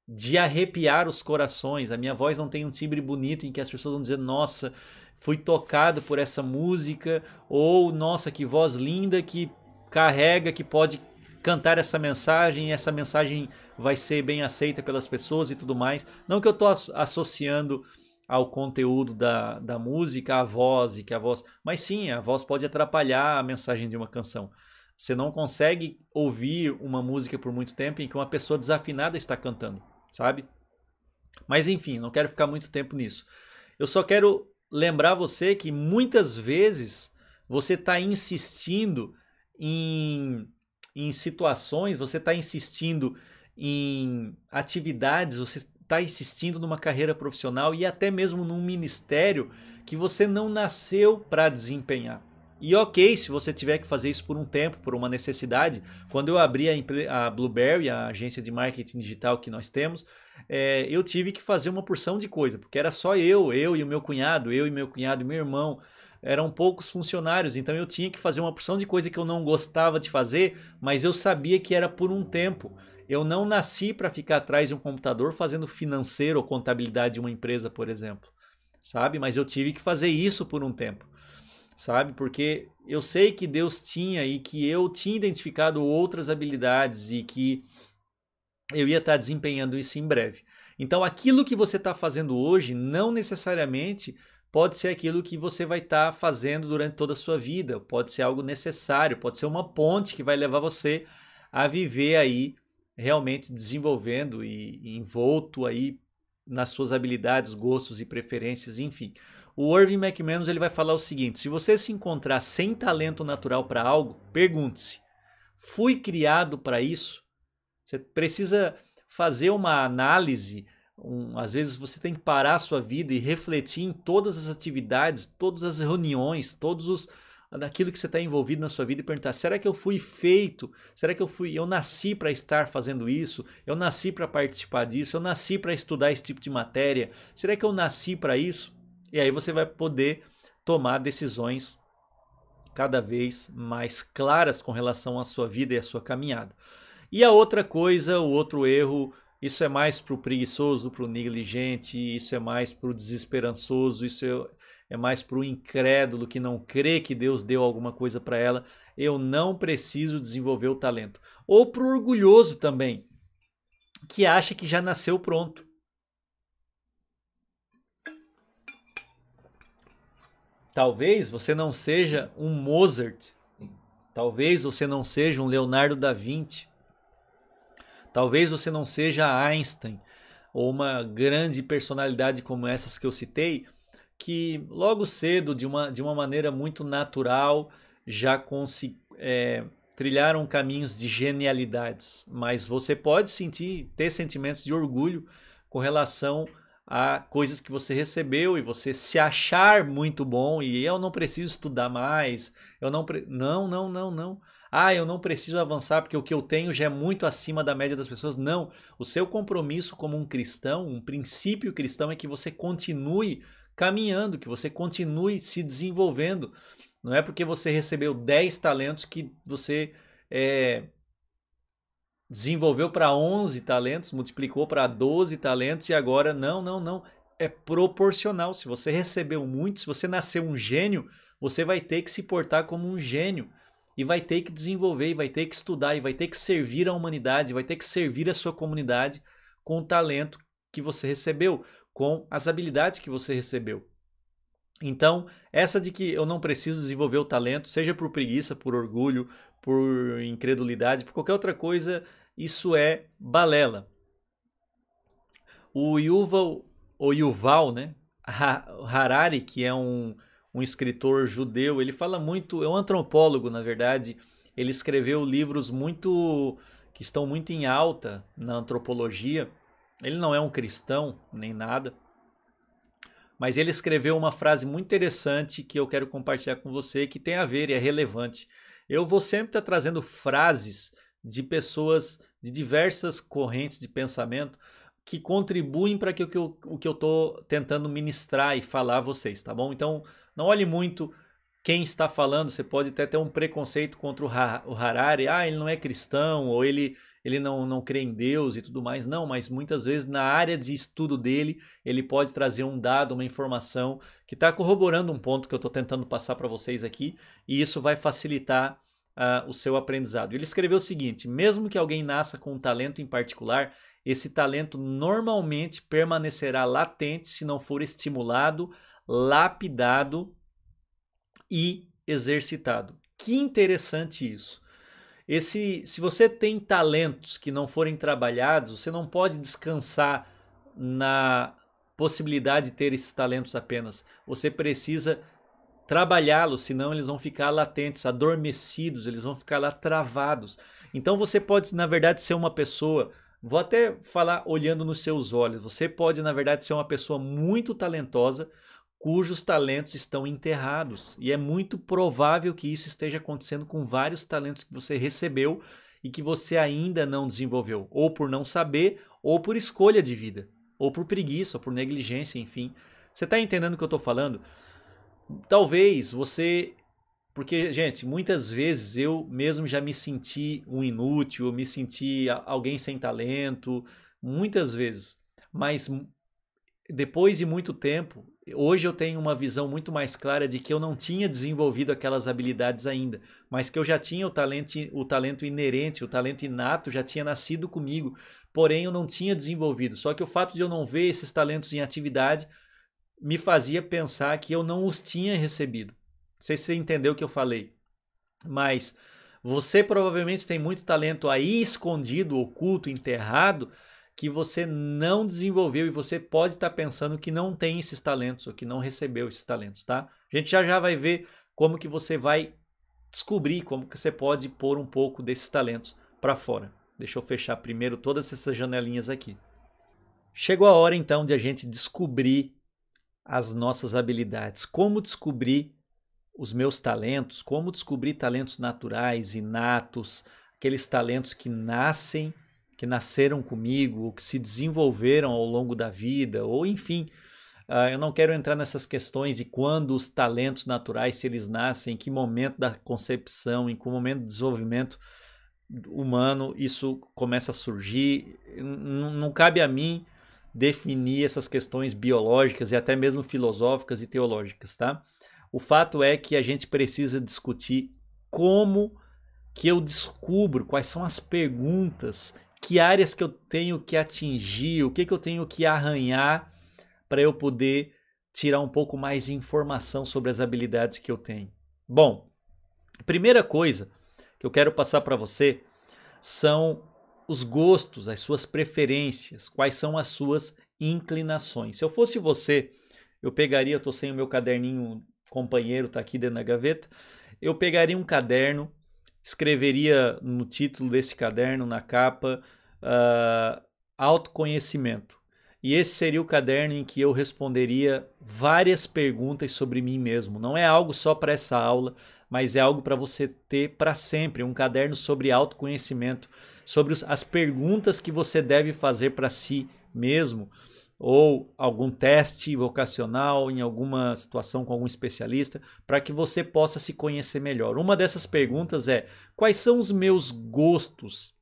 de arrepiar os corações. A minha voz não tem um timbre bonito em que as pessoas vão dizer: "Nossa, fui tocado por essa música" ou "Nossa, que voz linda que carrega, que pode cantar essa mensagem, e essa mensagem vai ser bem aceita pelas pessoas e tudo mais. Não que eu estou associando ao conteúdo da, da música, a voz e que a voz, mas sim, a voz pode atrapalhar a mensagem de uma canção. Você não consegue ouvir uma música por muito tempo em que uma pessoa desafinada está cantando sabe? Mas enfim, não quero ficar muito tempo nisso. Eu só quero lembrar você que muitas vezes você está insistindo em, em situações, você está insistindo em atividades, você está insistindo numa carreira profissional e até mesmo num ministério que você não nasceu para desempenhar. E ok, se você tiver que fazer isso por um tempo, por uma necessidade, quando eu abri a, a Blueberry, a agência de marketing digital que nós temos, é, eu tive que fazer uma porção de coisa, porque era só eu, eu e o meu cunhado, eu e meu cunhado e meu irmão, eram poucos funcionários, então eu tinha que fazer uma porção de coisa que eu não gostava de fazer, mas eu sabia que era por um tempo. Eu não nasci para ficar atrás de um computador fazendo financeiro ou contabilidade de uma empresa, por exemplo, sabe? Mas eu tive que fazer isso por um tempo sabe? Porque eu sei que Deus tinha e que eu tinha identificado outras habilidades e que eu ia estar desempenhando isso em breve. Então, aquilo que você está fazendo hoje não necessariamente pode ser aquilo que você vai estar tá fazendo durante toda a sua vida, pode ser algo necessário, pode ser uma ponte que vai levar você a viver aí realmente desenvolvendo e, e envolto aí nas suas habilidades, gostos e preferências, enfim o Irving McManus ele vai falar o seguinte: se você se encontrar sem talento natural para algo, pergunte-se: fui criado para isso? Você precisa fazer uma análise. Um, às vezes você tem que parar a sua vida e refletir em todas as atividades, todas as reuniões, todos os daquilo que você está envolvido na sua vida e perguntar: será que eu fui feito? Será que eu fui? Eu nasci para estar fazendo isso? Eu nasci para participar disso? Eu nasci para estudar esse tipo de matéria? Será que eu nasci para isso? E aí você vai poder tomar decisões cada vez mais claras com relação à sua vida e à sua caminhada. E a outra coisa, o outro erro, isso é mais para o preguiçoso, para o negligente, isso é mais para o desesperançoso, isso é, é mais para o incrédulo que não crê que Deus deu alguma coisa para ela. Eu não preciso desenvolver o talento. Ou para o orgulhoso também, que acha que já nasceu pronto. Talvez você não seja um Mozart. Talvez você não seja um Leonardo da Vinci. Talvez você não seja Einstein ou uma grande personalidade como essas que eu citei, que logo cedo, de uma, de uma maneira muito natural, já consi, é, trilharam caminhos de genialidades. Mas você pode sentir, ter sentimentos de orgulho com relação a coisas que você recebeu e você se achar muito bom e eu não preciso estudar mais, eu não pre... não, não, não, não. Ah, eu não preciso avançar porque o que eu tenho já é muito acima da média das pessoas. Não, o seu compromisso como um cristão, um princípio cristão é que você continue caminhando, que você continue se desenvolvendo. Não é porque você recebeu 10 talentos que você é, desenvolveu para 11 talentos, multiplicou para 12 talentos e agora não, não, não, é proporcional. Se você recebeu muito, se você nasceu um gênio, você vai ter que se portar como um gênio e vai ter que desenvolver, e vai ter que estudar, e vai ter que servir a humanidade, vai ter que servir a sua comunidade com o talento que você recebeu, com as habilidades que você recebeu. Então, essa de que eu não preciso desenvolver o talento, seja por preguiça, por orgulho, por incredulidade, por qualquer outra coisa, isso é balela. O Yuval, o Yuval né? Harari, que é um, um escritor judeu, ele fala muito, é um antropólogo, na verdade, ele escreveu livros muito que estão muito em alta na antropologia. Ele não é um cristão nem nada, mas ele escreveu uma frase muito interessante que eu quero compartilhar com você que tem a ver e é relevante eu vou sempre estar tá trazendo frases de pessoas de diversas correntes de pensamento que contribuem para que o que eu estou tentando ministrar e falar a vocês, tá bom? Então, não olhe muito quem está falando, você pode até ter um preconceito contra o Harari, ah, ele não é cristão, ou ele, ele não, não crê em Deus e tudo mais, não, mas muitas vezes na área de estudo dele, ele pode trazer um dado, uma informação que está corroborando um ponto que eu estou tentando passar para vocês aqui, e isso vai facilitar uh, o seu aprendizado. Ele escreveu o seguinte: mesmo que alguém nasça com um talento em particular, esse talento normalmente permanecerá latente se não for estimulado, lapidado e exercitado. Que interessante isso. Esse, se você tem talentos que não forem trabalhados, você não pode descansar na possibilidade de ter esses talentos apenas. Você precisa trabalhá-los, senão eles vão ficar latentes, adormecidos, eles vão ficar lá travados. Então você pode, na verdade, ser uma pessoa, vou até falar olhando nos seus olhos, você pode, na verdade, ser uma pessoa muito talentosa, cujos talentos estão enterrados. E é muito provável que isso esteja acontecendo com vários talentos que você recebeu e que você ainda não desenvolveu, ou por não saber, ou por escolha de vida, ou por preguiça, ou por negligência, enfim. Você está entendendo o que eu estou falando? Talvez você. Porque, gente, muitas vezes eu mesmo já me senti um inútil, eu me senti alguém sem talento, muitas vezes. Mas depois de muito tempo, Hoje eu tenho uma visão muito mais clara de que eu não tinha desenvolvido aquelas habilidades ainda, mas que eu já tinha o talento, o talento inerente, o talento inato já tinha nascido comigo, porém eu não tinha desenvolvido. Só que o fato de eu não ver esses talentos em atividade me fazia pensar que eu não os tinha recebido. Não sei se você entendeu o que eu falei, mas você provavelmente tem muito talento aí escondido, oculto, enterrado, que você não desenvolveu e você pode estar pensando que não tem esses talentos ou que não recebeu esses talentos, tá? A gente já já vai ver como que você vai descobrir como que você pode pôr um pouco desses talentos para fora. Deixa eu fechar primeiro todas essas janelinhas aqui. Chegou a hora então de a gente descobrir as nossas habilidades, como descobrir os meus talentos, como descobrir talentos naturais, inatos, aqueles talentos que nascem que nasceram comigo, ou que se desenvolveram ao longo da vida, ou enfim. Uh, eu não quero entrar nessas questões de quando os talentos naturais, se eles nascem, em que momento da concepção, em que momento do desenvolvimento humano isso começa a surgir. N não cabe a mim definir essas questões biológicas e até mesmo filosóficas e teológicas, tá? O fato é que a gente precisa discutir como que eu descubro quais são as perguntas que áreas que eu tenho que atingir, o que, que eu tenho que arranhar para eu poder tirar um pouco mais de informação sobre as habilidades que eu tenho. Bom, primeira coisa que eu quero passar para você são os gostos, as suas preferências, quais são as suas inclinações. Se eu fosse você, eu pegaria, eu estou sem o meu caderninho, companheiro está aqui dentro da gaveta, eu pegaria um caderno escreveria no título desse caderno, na capa, uh, autoconhecimento. E esse seria o caderno em que eu responderia várias perguntas sobre mim mesmo. Não é algo só para essa aula, mas é algo para você ter para sempre um caderno sobre autoconhecimento, sobre as perguntas que você deve fazer para si mesmo ou algum teste vocacional em alguma situação com algum especialista, para que você possa se conhecer melhor. Uma dessas perguntas é: quais são os meus gostos?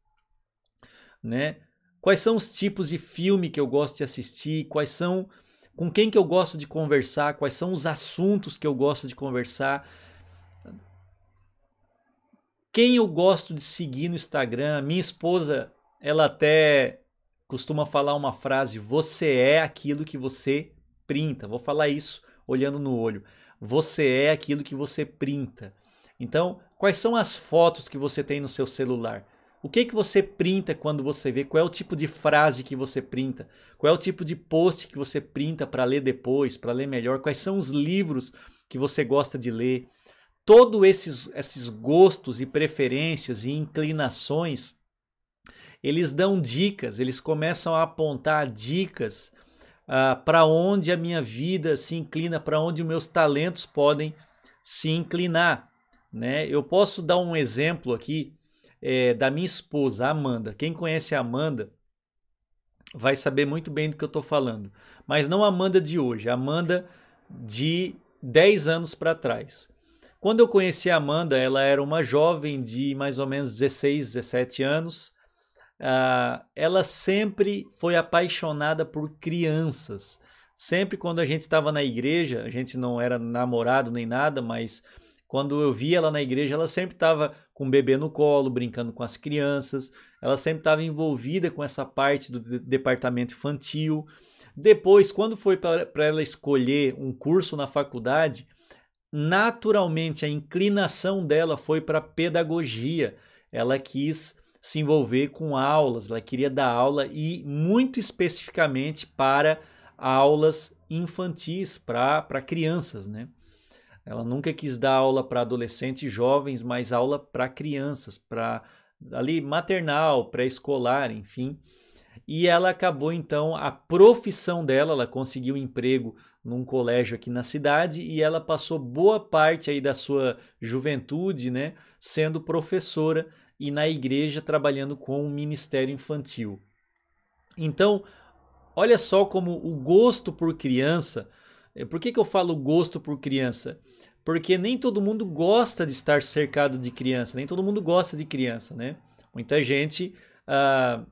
Né? Quais são os tipos de filme que eu gosto de assistir? Quais são com quem que eu gosto de conversar? Quais são os assuntos que eu gosto de conversar? Quem eu gosto de seguir no Instagram? Minha esposa, ela até costuma falar uma frase: você é aquilo que você printa. Vou falar isso olhando no olho. Você é aquilo que você printa. Então, quais são as fotos que você tem no seu celular? O que que você printa quando você vê? Qual é o tipo de frase que você printa? Qual é o tipo de post que você printa para ler depois, para ler melhor? Quais são os livros que você gosta de ler? Todos esses, esses gostos e preferências e inclinações eles dão dicas, eles começam a apontar dicas ah, para onde a minha vida se inclina, para onde os meus talentos podem se inclinar. Né? Eu posso dar um exemplo aqui é, da minha esposa, Amanda. Quem conhece a Amanda vai saber muito bem do que eu estou falando. Mas não a Amanda de hoje, a Amanda de 10 anos para trás. Quando eu conheci a Amanda, ela era uma jovem de mais ou menos 16, 17 anos, ah, ela sempre foi apaixonada por crianças. Sempre quando a gente estava na igreja, a gente não era namorado nem nada, mas quando eu via ela na igreja, ela sempre estava com o bebê no colo, brincando com as crianças, ela sempre estava envolvida com essa parte do de departamento infantil. Depois, quando foi para ela escolher um curso na faculdade, naturalmente a inclinação dela foi para pedagogia. Ela quis se envolver com aulas, ela queria dar aula e muito especificamente para aulas infantis, para crianças, né? Ela nunca quis dar aula para adolescentes e jovens, mas aula para crianças, para ali maternal, pré-escolar, enfim. E ela acabou então a profissão dela, ela conseguiu um emprego num colégio aqui na cidade e ela passou boa parte aí da sua juventude, né, sendo professora e na igreja trabalhando com o ministério infantil. Então, olha só como o gosto por criança. Eh, por que, que eu falo gosto por criança? Porque nem todo mundo gosta de estar cercado de criança, nem todo mundo gosta de criança, né? Muita gente. Ah,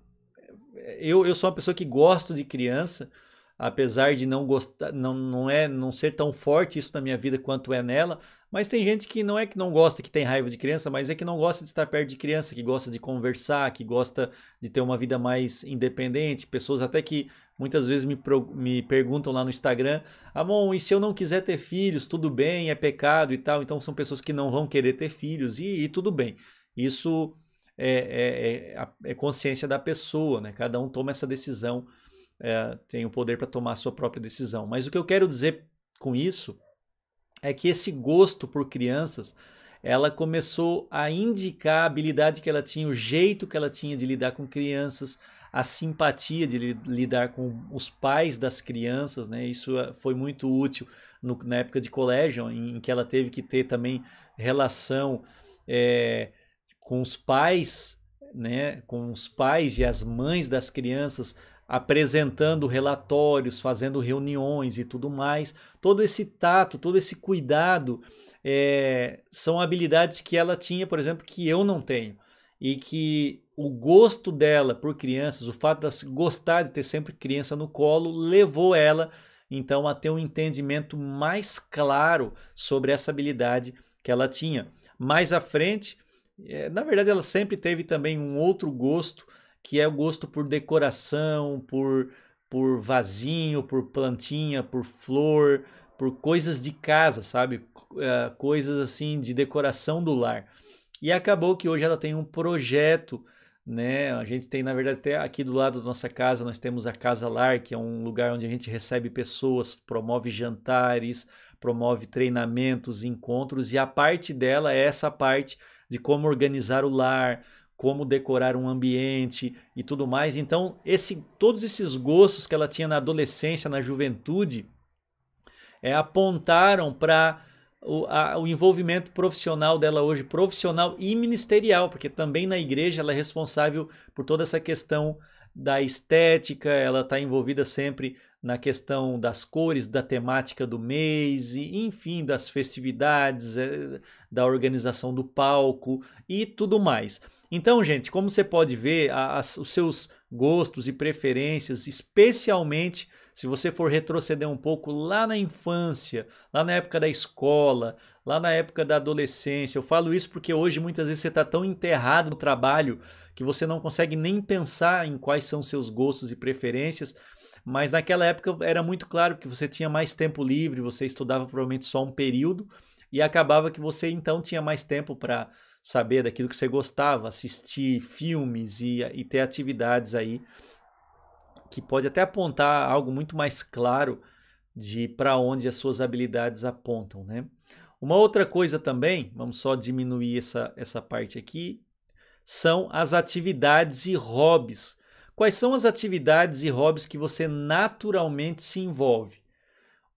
eu, eu sou uma pessoa que gosto de criança, apesar de não gostar, não, não, é, não ser tão forte isso na minha vida quanto é nela, mas tem gente que não é que não gosta, que tem raiva de criança, mas é que não gosta de estar perto de criança, que gosta de conversar, que gosta de ter uma vida mais independente. Pessoas até que muitas vezes me, me perguntam lá no Instagram: Amon, e se eu não quiser ter filhos, tudo bem, é pecado e tal. Então são pessoas que não vão querer ter filhos e, e tudo bem. Isso é, é, é, é consciência da pessoa, né? Cada um toma essa decisão, é, tem o poder para tomar a sua própria decisão. Mas o que eu quero dizer com isso é que esse gosto por crianças ela começou a indicar a habilidade que ela tinha, o jeito que ela tinha de lidar com crianças, a simpatia de lidar com os pais das crianças, né? Isso ah, foi muito útil no, na época de colégio, em, em, que ela teve que ter também relação é, com os pais, né? Com os pais e as mães das crianças apresentando relatórios, fazendo reuniões e tudo mais. Todo esse tato, todo esse cuidado é, são habilidades que ela tinha, por exemplo, que eu não tenho. E que o gosto dela por crianças, o fato de gostar de ter sempre criança no colo, levou ela então a ter um entendimento mais claro sobre essa habilidade que ela tinha. Mais à frente, é, na verdade, ela sempre teve também um outro gosto que é o gosto por decoração, por, por vasinho, por plantinha, por flor, por coisas de casa, sabe? Eh, coisas assim de decoração do lar. E acabou que hoje ela tem um projeto, né? A gente tem, na verdade, até aqui do lado da nossa casa, nós temos a Casa Lar, que é um lugar onde a gente recebe pessoas, promove jantares, promove treinamentos, encontros, e a parte dela é essa parte de como organizar o lar, como decorar um ambiente e tudo mais. Então, esse, todos esses gostos que ela tinha na adolescência, na juventude, é, apontaram para o, o envolvimento profissional dela hoje, profissional e ministerial, porque também na igreja ela é responsável por toda essa questão da estética, ela está envolvida sempre na questão das cores, da temática do mês, e, enfim, das festividades, é, da organização do palco e tudo mais. Então, gente, como você pode ver, as, os seus gostos e preferências, especialmente se você for retroceder um pouco lá na infância, lá na época da escola, lá na época da adolescência. Eu falo isso porque hoje muitas vezes você está tão enterrado no trabalho que você não consegue nem pensar em quais são seus gostos e preferências. Mas naquela época era muito claro que você tinha mais tempo livre, você estudava provavelmente só um período e acabava que você então tinha mais tempo para saber daquilo que você gostava, assistir filmes e, e ter atividades aí que pode até apontar algo muito mais claro de para onde as suas habilidades apontam, né? Uma outra coisa também, vamos só diminuir essa, essa parte aqui, são as atividades e hobbies. Quais são as atividades e hobbies que você naturalmente se envolve?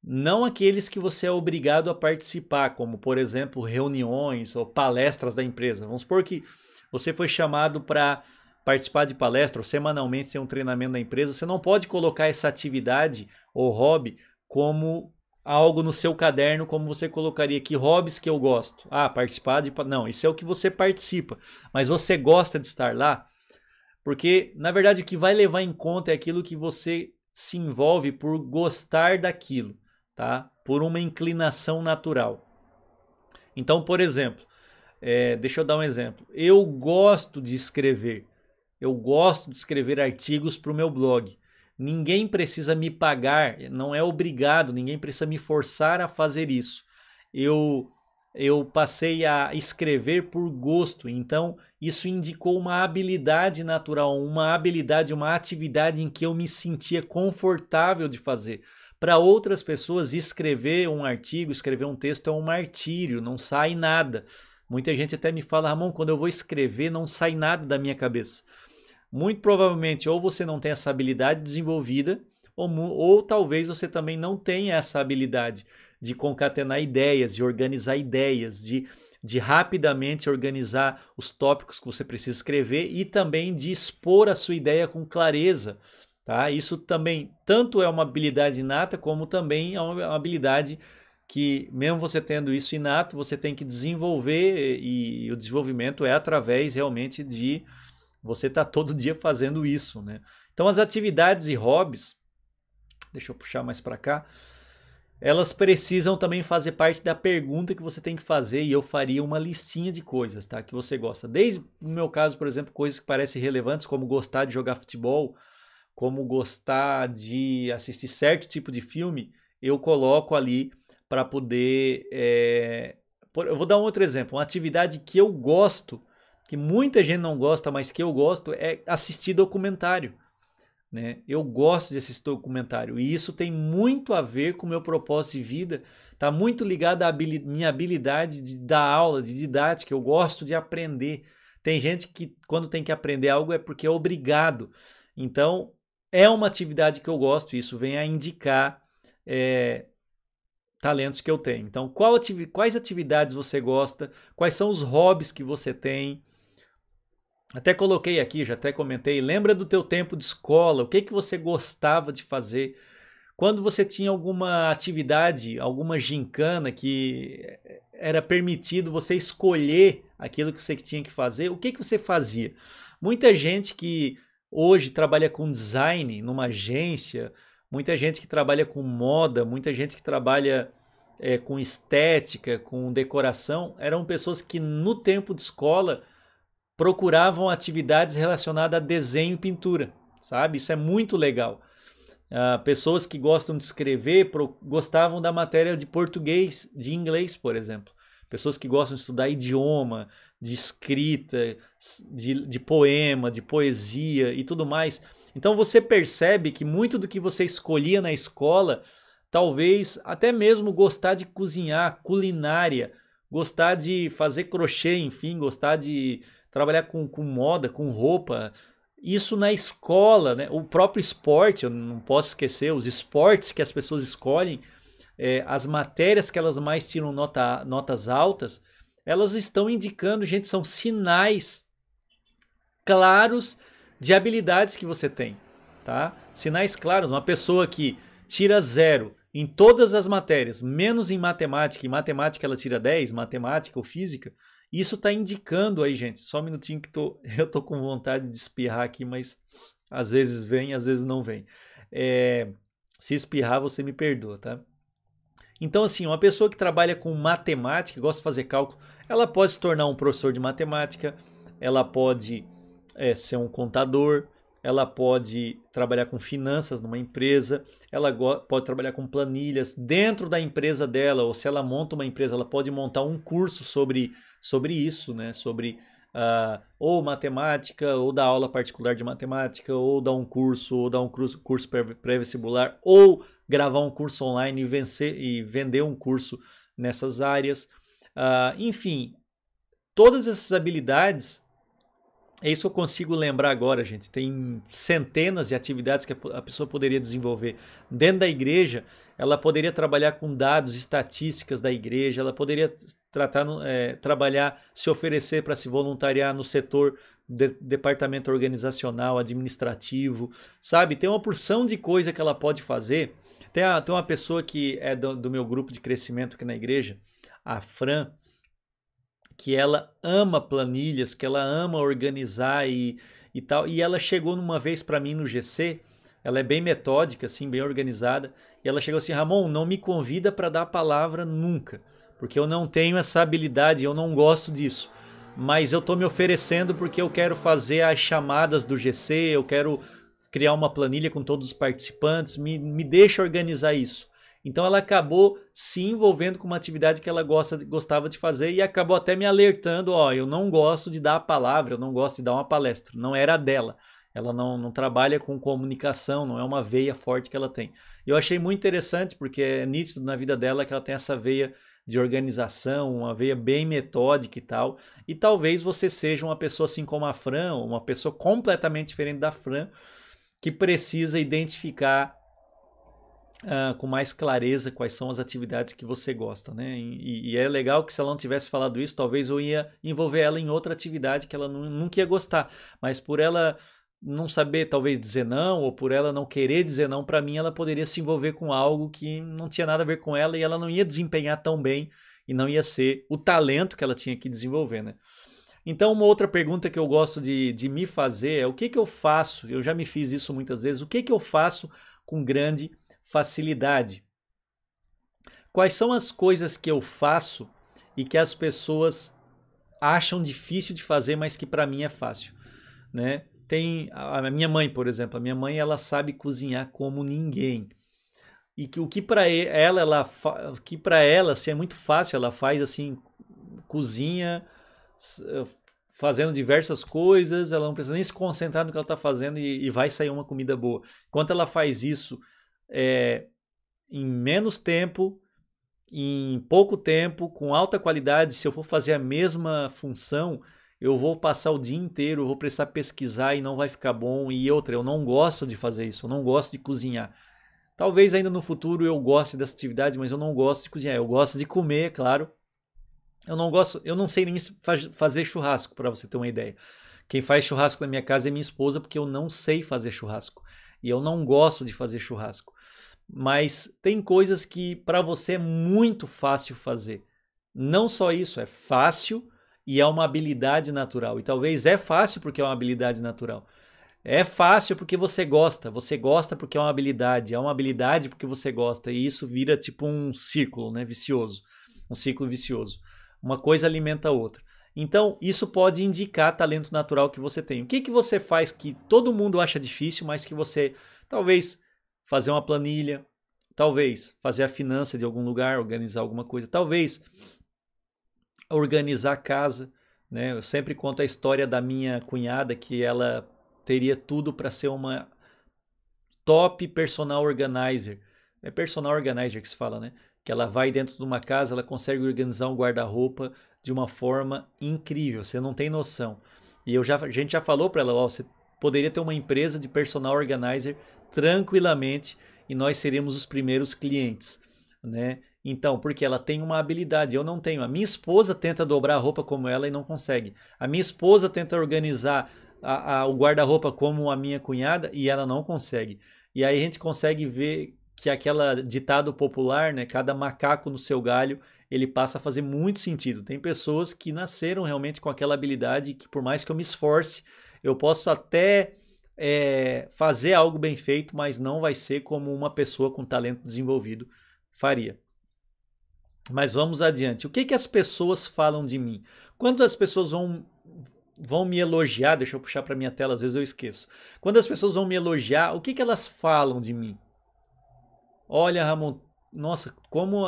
não aqueles que você é obrigado a participar, como por exemplo reuniões ou palestras da empresa. Vamos supor que você foi chamado para participar de palestra ou semanalmente tem um treinamento da empresa, você não pode colocar essa atividade ou hobby como algo no seu caderno, como você colocaria que hobbies que eu gosto. Ah, participar de. Não, isso é o que você participa, mas você gosta de estar lá. Porque, na verdade, o que vai levar em conta é aquilo que você se envolve por gostar daquilo tá? por uma inclinação natural. Então, por exemplo, é, deixa eu dar um exemplo. Eu gosto de escrever. Eu gosto de escrever artigos para o meu blog. Ninguém precisa me pagar, não é obrigado, ninguém precisa me forçar a fazer isso. Eu eu passei a escrever por gosto, então isso indicou uma habilidade natural, uma habilidade, uma atividade em que eu me sentia confortável de fazer. Para outras pessoas, escrever um artigo, escrever um texto é um martírio, não sai nada. Muita gente até me fala, Ramon, quando eu vou escrever, não sai nada da minha cabeça. Muito provavelmente, ou você não tem essa habilidade desenvolvida, ou, ou talvez você também não tenha essa habilidade de concatenar ideias, de organizar ideias, de, de rapidamente organizar os tópicos que você precisa escrever e também de expor a sua ideia com clareza. Tá? Isso também tanto é uma habilidade inata como também é, é uma habilidade que mesmo você tendo isso inato, você tem que desenvolver e, o desenvolvimento é através realmente de você estar tá todo dia fazendo isso, né? Então as atividades e hobbies, deixa eu puxar mais para cá, elas precisam também fazer parte da pergunta que você tem que fazer e eu faria uma listinha de coisas, tá? Que você gosta. Desde no meu caso, por exemplo, coisas que parecem relevantes como gostar de jogar futebol, como gostar de assistir certo tipo de filme, eu coloco ali para poder. É... eu vou dar um outro exemplo. Uma atividade que eu gosto, que muita gente não gosta, mas que eu gosto, é assistir documentário. Né? Eu gosto de assistir documentário e isso tem muito a ver com o meu propósito de vida, está muito ligado à minha habilidade de dar aula, de didática. Eu gosto de aprender. Tem gente que, quando tem que aprender algo, é porque é obrigado. Então, é uma atividade que eu gosto, isso vem a indicar é, talentos que eu tenho. Então, quais atividades você gosta, quais são os hobbies que você tem. Até coloquei aqui, já até comentei, lembra do teu tempo de escola, o que, que você gostava de fazer, quando você tinha alguma atividade, alguma gincana que eh, era permitido você escolher aquilo que você tinha que fazer, o que, que você fazia? Muita gente que hoje trabalha com design numa agência, muita gente que trabalha com moda, muita gente que trabalha é, com estética, com decoração, eram pessoas que no tempo de escola procuravam atividades relacionadas a desenho e pintura, sabe? Isso é muito legal. Uh, pessoas que gostam de escrever pro, gostavam da matéria de português, de inglês, por exemplo. Pessoas que gostam de estudar idioma, de escrita, de, de poema, de poesia e tudo mais. Então você percebe que muito do que você escolhia na escola, talvez até mesmo gostar de cozinhar, culinária, gostar de fazer crochê, enfim, gostar de trabalhar com, com moda, com roupa. Isso na escola, né? o próprio esporte, eu não posso esquecer, os esportes que as pessoas escolhem, é, as matérias que elas mais tiram nota, notas altas, elas estão indicando, gente, são sinais claros de habilidades que você tem, tá? Sinais claros, uma pessoa que tira zero em todas as matérias, menos em matemática, em matemática ela tira 10, matemática ou física, isso está indicando aí, gente, só um minutinho que tô, eu tô com vontade de espirrar aqui, mas às vezes vem, às vezes não vem. É, se espirrar, você me perdoa, tá? Então, assim, uma pessoa que trabalha com matemática, gosta de fazer cálculo, ela pode se tornar um professor de matemática, ela pode é, ser um contador, ela pode trabalhar com finanças numa empresa, ela pode trabalhar com planilhas dentro da empresa dela, ou se ela monta uma empresa, ela pode montar um curso sobre, sobre isso, né? Sobre uh, ou matemática, ou dar aula particular de matemática, ou dar um curso, ou dar um curso, curso pré-vestibular, ou gravar um curso online e, vencer, e vender um curso nessas áreas. Uh, enfim, todas essas habilidades é isso que eu consigo lembrar agora, gente. Tem centenas de atividades que a pessoa poderia desenvolver dentro da igreja ela poderia trabalhar com dados, estatísticas da igreja, ela poderia tratar, é, trabalhar, se oferecer para se voluntariar no setor de, departamento organizacional, administrativo, sabe? Tem uma porção de coisa que ela pode fazer. Tem, a, tem uma pessoa que é do, do meu grupo de crescimento aqui na igreja, a Fran, que ela ama planilhas, que ela ama organizar e, e tal. E ela chegou numa vez para mim no GC, ela é bem metódica, assim, bem organizada. E ela chegou assim: Ramon, não me convida para dar a palavra nunca, porque eu não tenho essa habilidade, eu não gosto disso. Mas eu estou me oferecendo porque eu quero fazer as chamadas do GC, eu quero criar uma planilha com todos os participantes, me, me deixa organizar isso. Então ela acabou se envolvendo com uma atividade que ela gosta, gostava de fazer e acabou até me alertando: ó, eu não gosto de dar a palavra, eu não gosto de dar uma palestra, não era dela. Ela não, não trabalha com comunicação, não é uma veia forte que ela tem. eu achei muito interessante, porque é nítido na vida dela que ela tem essa veia de organização, uma veia bem metódica e tal. E talvez você seja uma pessoa assim como a Fran, uma pessoa completamente diferente da Fran, que precisa identificar uh, com mais clareza quais são as atividades que você gosta, né? E, e, é legal que se ela não tivesse falado isso, talvez eu ia envolver ela em outra atividade que ela não, nunca ia gostar. Mas por ela não saber talvez dizer não ou por ela não querer dizer não para mim, ela poderia se envolver com algo que não tinha nada a ver com ela e ela não ia desempenhar tão bem e não ia ser o talento que ela tinha que desenvolver, né? Então, uma outra pergunta que eu gosto de, de me fazer é o que, que eu faço? Eu já me fiz isso muitas vezes. O que, que eu faço com grande facilidade? Quais são as coisas que eu faço e que as pessoas acham difícil de fazer, mas que para mim é fácil? Né? tem a minha mãe, por exemplo, a minha mãe ela sabe cozinhar como ninguém. E que o que para ela, ela que para ela assim, é muito fácil, ela faz assim cozinha eh, fazendo diversas coisas, ela não precisa nem se concentrar no que ela está fazendo e, e, vai sair uma comida boa. Enquanto ela faz isso é, em menos tempo, em pouco tempo, com alta qualidade, se eu for fazer a mesma função, eu vou passar o dia inteiro, vou precisar pesquisar e não vai ficar bom. E outra, eu não gosto de fazer isso, eu não gosto de cozinhar. Talvez ainda no futuro eu goste dessa atividade, mas eu não gosto de cozinhar. Eu gosto de comer, claro. Eu não gosto, eu não sei nem fazer churrasco, para você ter uma ideia. Quem faz churrasco na minha casa é minha esposa, porque eu não sei fazer churrasco. E eu não gosto de fazer churrasco. Mas tem coisas que para você é muito fácil fazer. Não só isso, é fácil e é uma habilidade natural. E talvez é fácil porque é uma habilidade natural. É fácil porque você gosta, você gosta porque é uma habilidade, é uma habilidade porque você gosta, e isso vira tipo um círculo, né, vicioso, um ciclo vicioso. Uma coisa alimenta a outra. Então, isso pode indicar talento natural que você tem. O que que você faz que todo mundo acha difícil, mas que você talvez fazer uma planilha, talvez fazer a finança de algum lugar, organizar alguma coisa, talvez organizar a casa. Né? Eu sempre conto a história da minha cunhada que ela teria tudo para ser uma top personal organizer. É personal organizer que se fala, né? Que ela vai dentro de uma casa, ela consegue organizar um guarda-roupa de uma forma incrível. Você não tem noção. E eu já, a gente já falou para ela, ó, você poderia ter uma empresa de personal organizer tranquilamente e nós seríamos os primeiros clientes, né? Então, porque ela tem uma habilidade, eu não tenho. A minha esposa tenta dobrar a roupa como ela e não consegue. A minha esposa tenta organizar a, a, o guarda-roupa como a minha cunhada e ela não consegue. E aí a gente consegue ver que aquela ditado popular, né, cada macaco no seu galho, ele passa a fazer muito sentido. Tem pessoas que nasceram realmente com aquela habilidade que por mais que eu me esforce, eu posso até é, fazer algo bem feito, mas não vai ser como uma pessoa com talento desenvolvido faria. Mas vamos adiante. O que, que as pessoas falam de mim? Quando as pessoas vão, vão me elogiar, deixa eu puxar para minha tela, às vezes eu esqueço. Quando as pessoas vão me elogiar, o que, que elas falam de mim? Olha, Ramon, nossa, como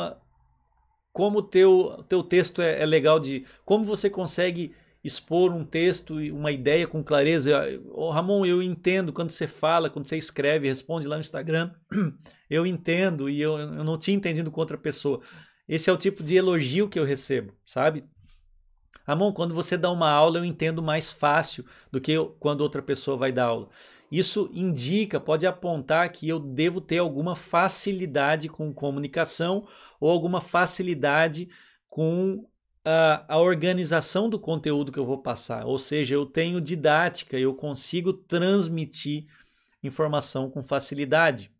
como teu teu texto é, é legal de como você consegue expor um texto e uma ideia com clareza. Oh, Ramon, eu entendo quando você fala, quando você escreve, responde lá no Instagram. Eu entendo e eu, eu não tinha entendido com outra pessoa. Esse é o tipo de elogio que eu recebo, sabe? Amon, quando você dá uma aula, eu entendo mais fácil do que eu, quando outra pessoa vai dar aula. Isso indica, pode apontar que eu devo ter alguma facilidade com comunicação ou alguma facilidade com a, ah, a organização do conteúdo que eu vou passar. Ou seja, eu tenho didática, eu consigo transmitir informação com facilidade.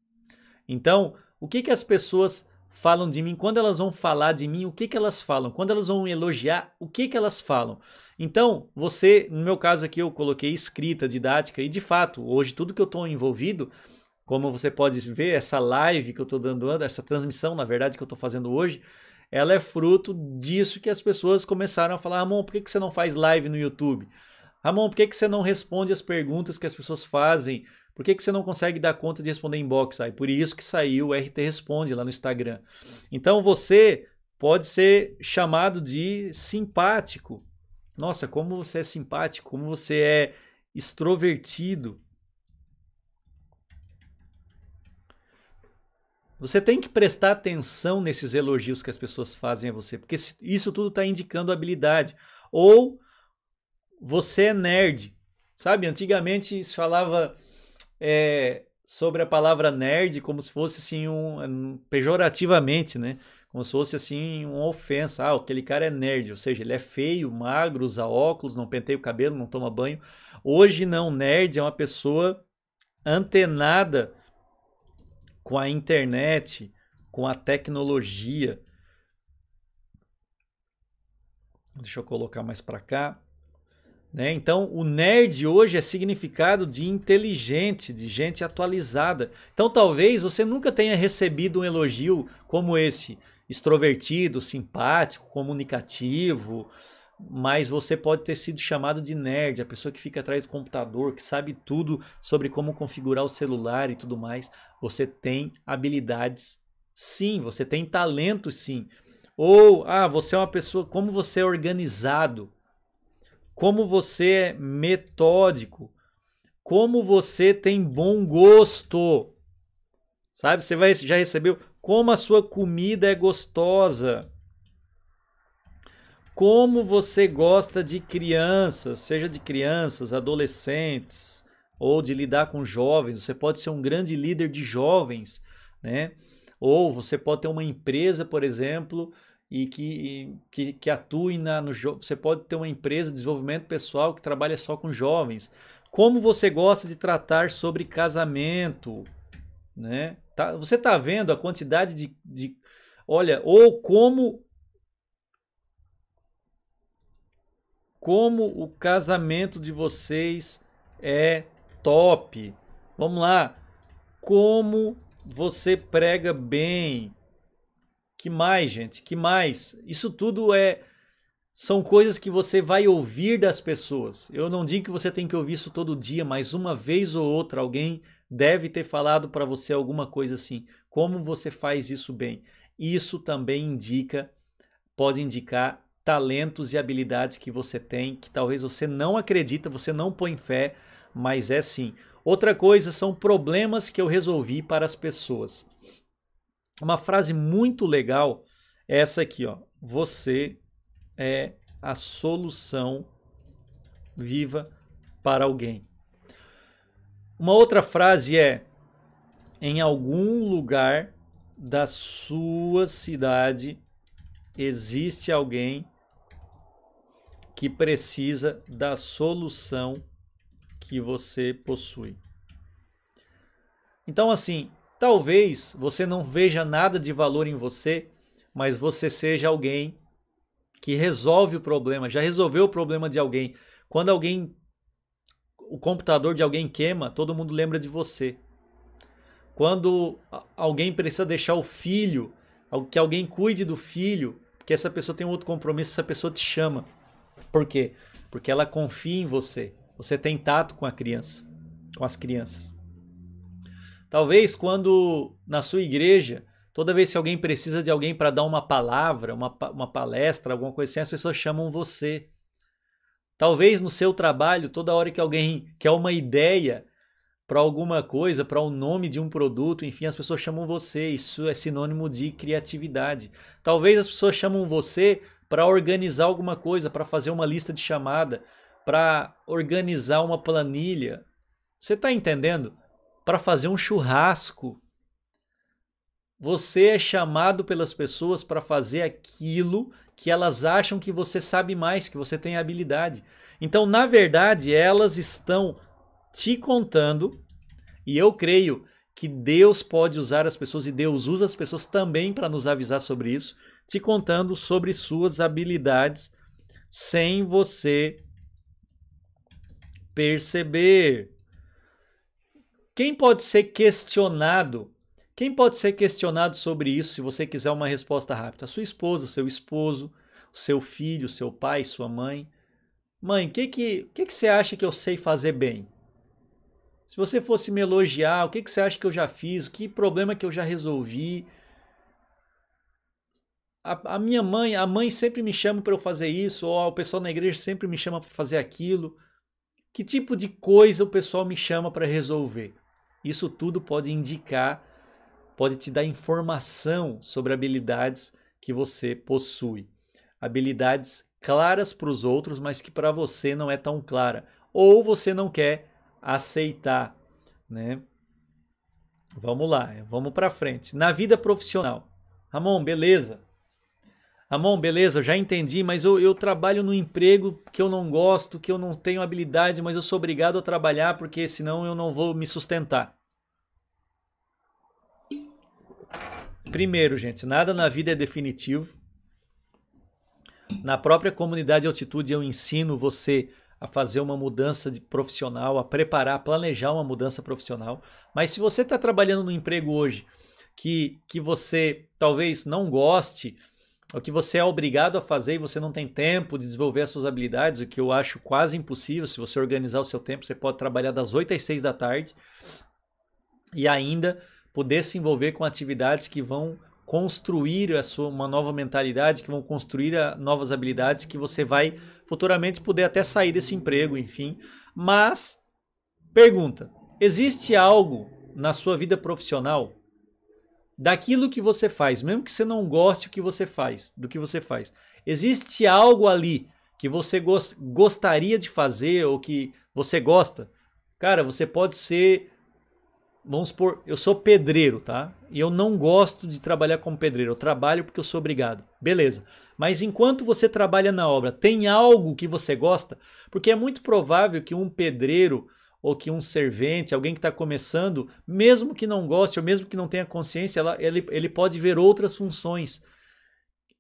Então, o que, que as pessoas falam de mim, quando elas vão falar de mim, o que, que elas falam, quando elas vão elogiar, o que, que elas falam. Então, você, no meu caso aqui, eu coloquei escrita, didática, e de fato, hoje tudo que eu estou envolvido, como você pode ver, essa live que eu estou dando, essa transmissão, na verdade, que eu estou fazendo hoje, ela é fruto disso que as pessoas começaram a falar, Ramon, por que, que você não faz live no YouTube? Ramon, por que, que você não responde as perguntas que as pessoas fazem por que, que você não consegue dar conta de responder inbox? Aí, por isso que saiu o RT Responde lá no Instagram. Então você pode ser chamado de simpático. Nossa, como você é simpático, como você é extrovertido. Você tem que prestar atenção nesses elogios que as pessoas fazem a você, porque isso tudo está indicando habilidade. Ou você é nerd. Sabe, antigamente se falava é, sobre a palavra nerd como se fosse assim um pejorativamente, né? Como se fosse assim uma ofensa. Ah, aquele cara é nerd, ou seja, ele é feio, magro, usa óculos, não penteia o cabelo, não toma banho. Hoje não, nerd é uma pessoa antenada com a internet, com a tecnologia. Deixa eu colocar mais para cá. Né? Então, o nerd hoje é significado de inteligente, de gente atualizada. Então, talvez você nunca tenha recebido um elogio como esse, extrovertido, simpático, comunicativo, mas você pode ter sido chamado de nerd, a pessoa que fica atrás do computador, que sabe tudo sobre como configurar o celular e tudo mais. Você tem habilidades, sim, você tem talento, sim. Ou, ah, você é uma pessoa, como você é organizado como você é metódico, como você tem bom gosto. Sabe? Você vai, já recebeu como a sua comida é gostosa. Como você gosta de crianças, seja de crianças, adolescentes ou de lidar com jovens. Você pode ser um grande líder de jovens, né? Ou você pode ter uma empresa, por exemplo, e que, que, que atue na, no jovem. Você pode ter uma empresa de desenvolvimento pessoal que trabalha só com jovens. Como você gosta de tratar sobre casamento? Né? Tá, você está vendo a quantidade de, de. Olha, ou como. Como o casamento de vocês é top. Vamos lá. Como você prega bem que mais, gente? Que mais? Isso tudo é são coisas que você vai ouvir das pessoas. Eu não digo que você tem que ouvir isso todo dia, mas uma vez ou outra alguém deve ter falado para você alguma coisa assim. Como você faz isso bem? Isso também indica, pode indicar talentos e habilidades que você tem que talvez você não acredita, você não põe fé, mas é sim. Outra coisa são problemas que eu resolvi para as pessoas. Uma frase muito legal é essa aqui, ó. Você é a solução viva para alguém. Uma outra frase é: em algum lugar da sua cidade existe alguém que precisa da solução que você possui. Então, assim, Talvez você não veja nada de valor em você, mas você seja alguém que resolve o problema, já resolveu o problema de alguém. Quando alguém o computador de alguém queima, todo mundo lembra de você. Quando alguém precisa deixar o filho, que alguém cuide do filho, que essa pessoa tem um outro compromisso, essa pessoa te chama. Por quê? Porque ela confia em você. Você tem tato com a criança, com as crianças. Talvez quando na sua igreja, toda vez que alguém precisa de alguém para dar uma palavra, uma, uma palestra, alguma coisa assim, as pessoas chamam você. Talvez no seu trabalho, toda hora que alguém quer uma ideia para alguma coisa, para o um nome de um produto, enfim, as pessoas chamam você. Isso é sinônimo de criatividade. Talvez as pessoas chamam você para organizar alguma coisa, para fazer uma lista de chamada, para organizar uma planilha. Você está entendendo? para fazer um churrasco. Você é chamado pelas pessoas para fazer aquilo que elas acham que você sabe mais, que você tem habilidade. Então, na verdade, elas estão te contando, e eu creio que Deus pode usar as pessoas, e Deus usa as pessoas também para nos avisar sobre isso, te contando sobre suas habilidades sem você perceber. Quem pode ser questionado? Quem pode ser questionado sobre isso se você quiser uma resposta rápida? A sua esposa, seu esposo, seu filho, seu pai, sua mãe. Mãe, o que, que, que, que você acha que eu sei fazer bem? Se você fosse me elogiar, o que, que você acha que eu já fiz? Que problema que eu já resolvi? A, a minha mãe, a mãe sempre me chama para eu fazer isso, ou o pessoal na igreja sempre me chama para fazer aquilo. Que tipo de coisa o pessoal me chama para resolver? Isso tudo pode indicar, pode te dar informação sobre habilidades que você possui. Habilidades claras para os outros, mas que para você não é tão clara. Ou você não quer aceitar, né? Vamos lá, vamos para frente. Na vida profissional. Ramon, beleza. Amon, beleza, já entendi, mas eu, eu trabalho no emprego que eu não gosto, que eu não tenho habilidade, mas eu sou obrigado a trabalhar porque senão eu não vou me sustentar. Primeiro, gente, nada na vida é definitivo. Na própria comunidade Altitude eu ensino você a fazer uma mudança de profissional, a preparar, a planejar uma mudança profissional. Mas se você está trabalhando no emprego hoje que, que você talvez não goste, o que você é obrigado a fazer e você não tem tempo de desenvolver as suas habilidades, o que eu acho quase impossível. Se você organizar o seu tempo, você pode trabalhar das 8 às 6 da tarde e ainda poder se envolver com atividades que vão construir a sua, uma nova mentalidade, que vão construir a, ah, novas habilidades que você vai futuramente poder até sair desse emprego, enfim. Mas, pergunta: existe algo na sua vida profissional daquilo que você faz, mesmo que você não goste do que você faz, do que você faz. Existe algo ali que você gost gostaria de fazer ou que você gosta? Cara, você pode ser vamos supor, eu sou pedreiro, tá? E eu não gosto de trabalhar como pedreiro, eu trabalho porque eu sou obrigado. Beleza. Mas enquanto você trabalha na obra, tem algo que você gosta? Porque é muito provável que um pedreiro ou que um servente, alguém que está começando, mesmo que não goste ou mesmo que não tenha consciência, ela, ele, ele pode ver outras funções.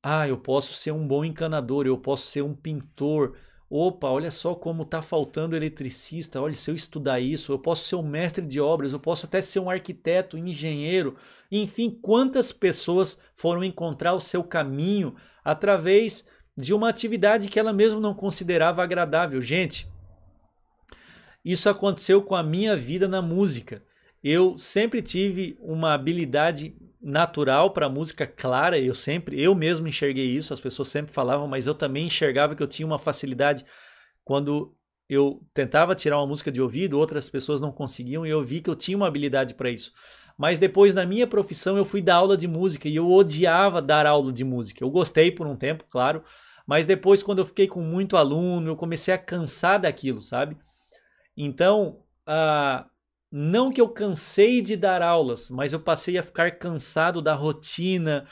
Ah, eu posso ser um bom encanador, eu posso ser um pintor. Opa, olha só como está faltando eletricista. Olha, se eu estudar isso, eu posso ser um mestre de obras, eu posso até ser um arquiteto, engenheiro. Enfim, quantas pessoas foram encontrar o seu caminho através de uma atividade que ela mesmo não considerava agradável? Gente, isso aconteceu com a minha vida na música. Eu sempre tive uma habilidade natural para música clara, eu sempre, eu mesmo enxerguei isso, as pessoas sempre falavam, mas eu também enxergava que eu tinha uma facilidade quando eu tentava tirar uma música de ouvido, outras pessoas não conseguiam e eu vi que eu tinha uma habilidade para isso. Mas depois na minha profissão eu fui dar aula de música e eu odiava dar aula de música. Eu gostei por um tempo, claro, mas depois quando eu fiquei com muito aluno, eu comecei a cansar daquilo, sabe? Então, uh, não que eu cansei de dar aulas, mas eu passei a ficar cansado da rotina.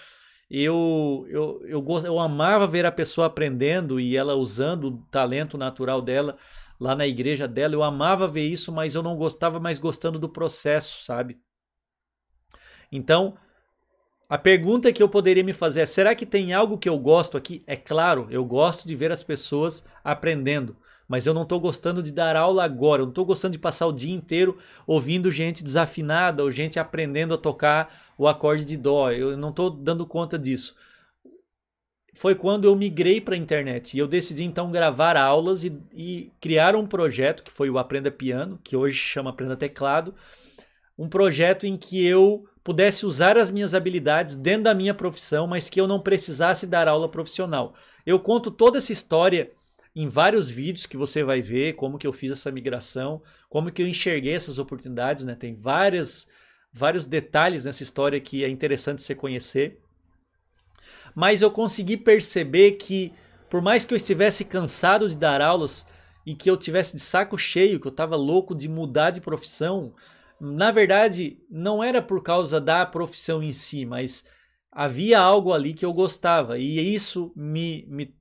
Eu, eu, eu, eu amava ver a pessoa aprendendo e ela usando o talento natural dela lá na igreja dela. Eu amava ver isso, mas eu não gostava mais gostando do processo, sabe? Então, a pergunta que eu poderia me fazer é: será que tem algo que eu gosto aqui? É claro, eu gosto de ver as pessoas aprendendo mas eu não estou gostando de dar aula agora, eu não estou gostando de passar o dia inteiro ouvindo gente desafinada ou gente aprendendo a tocar o acorde de dó, eu não estou dando conta disso. Foi quando eu migrei para a internet e eu decidi então gravar aulas e, e criar um projeto que foi o Aprenda Piano, que hoje chama Aprenda Teclado, um projeto em que eu pudesse usar as minhas habilidades dentro da minha profissão, mas que eu não precisasse dar aula profissional. Eu conto toda essa história em vários vídeos que você vai ver como que eu fiz essa migração, como que eu enxerguei essas oportunidades, né? Tem várias, vários detalhes nessa história que é interessante você conhecer. Mas eu consegui perceber que, por mais que eu estivesse cansado de dar aulas e que eu tivesse de saco cheio, que eu estava louco de mudar de profissão, na verdade, não era por causa da profissão em si, mas havia algo ali que eu gostava e isso me, me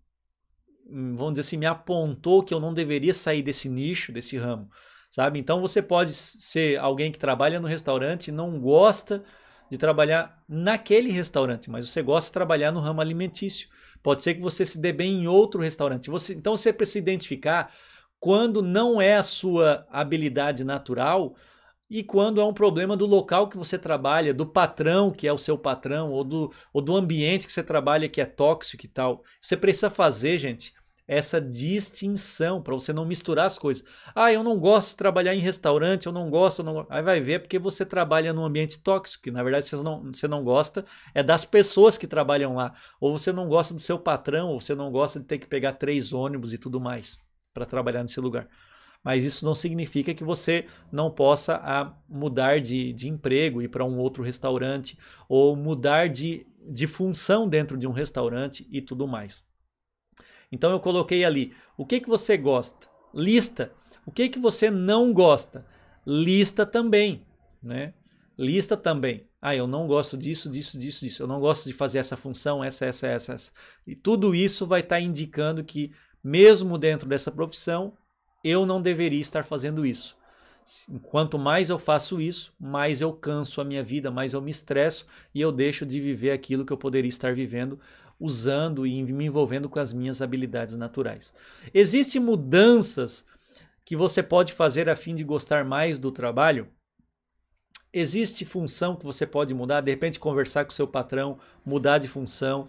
Hum, vamos dizer assim, me apontou que eu não deveria sair desse nicho, desse ramo, sabe? Então você pode ser alguém que trabalha no restaurante e não gosta de trabalhar naquele restaurante, mas você gosta de trabalhar no ramo alimentício. Pode ser que você se dê bem em outro restaurante. Você, então você precisa identificar quando não é a sua habilidade natural, e quando é um problema do local que você trabalha, do patrão que é o seu patrão, ou do, ou do ambiente que você trabalha que é tóxico e tal. Você precisa fazer, gente, essa distinção para você não misturar as coisas. Ah, eu não gosto de trabalhar em restaurante, eu não gosto, eu não... aí vai ver porque você trabalha num ambiente tóxico, que na verdade você não, você não gosta é das pessoas que trabalham lá, ou você não gosta do seu patrão, ou você não gosta de ter que pegar três ônibus e tudo mais para trabalhar nesse lugar mas isso não significa que você não possa ah, mudar de, de emprego, ir para um outro restaurante, ou mudar de, de função dentro de um restaurante e tudo mais. Então eu coloquei ali o que, que você gosta, lista. O que, que você não gosta, lista também, né? Lista também. Ah, eu não gosto disso, disso, disso, disso. Eu não gosto de fazer essa função, essa, essa, essa. essa. E tudo isso vai estar tá indicando que, mesmo dentro dessa profissão, eu não deveria estar fazendo isso. Quanto mais eu faço isso, mais eu canso a minha vida, mais eu me estresso e eu deixo de viver aquilo que eu poderia estar vivendo usando e me envolvendo com as minhas habilidades naturais. Existem mudanças que você pode fazer a fim de gostar mais do trabalho? Existe função que você pode mudar, de repente conversar com seu patrão, mudar de função,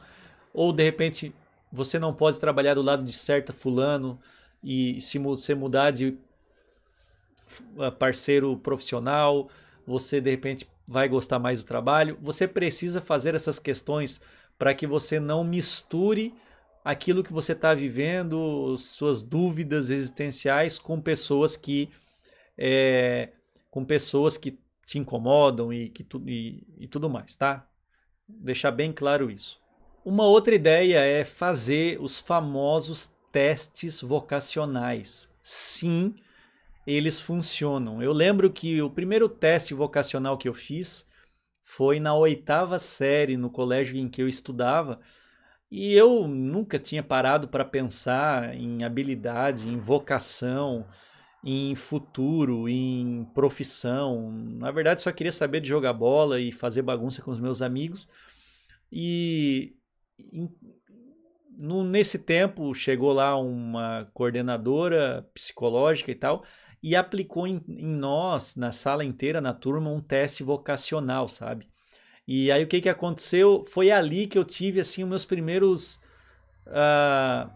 ou de repente você não pode trabalhar do lado de certa fulano, e se você mudar de ah, parceiro profissional, você de repente vai gostar mais do trabalho. Você precisa fazer essas questões para que você não misture aquilo que você está vivendo, suas dúvidas existenciais com pessoas que é, com pessoas que te incomodam e, que tu, e, e tudo mais, tá? Deixar bem claro isso. Uma outra ideia é fazer os famosos testes vocacionais. Sim, eles funcionam. Eu lembro que o primeiro teste vocacional que eu fiz foi na oitava série, no colégio em que eu estudava, e eu nunca tinha parado para pensar em habilidade, em vocação, em futuro, em profissão. Na verdade, só queria saber de jogar bola e fazer bagunça com os meus amigos. E no, nesse tempo chegou lá uma coordenadora psicológica e tal e aplicou em, em, nós, na sala inteira, na turma, um teste vocacional, sabe? E aí o que, que aconteceu? Foi ali que eu tive assim os meus primeiros uh,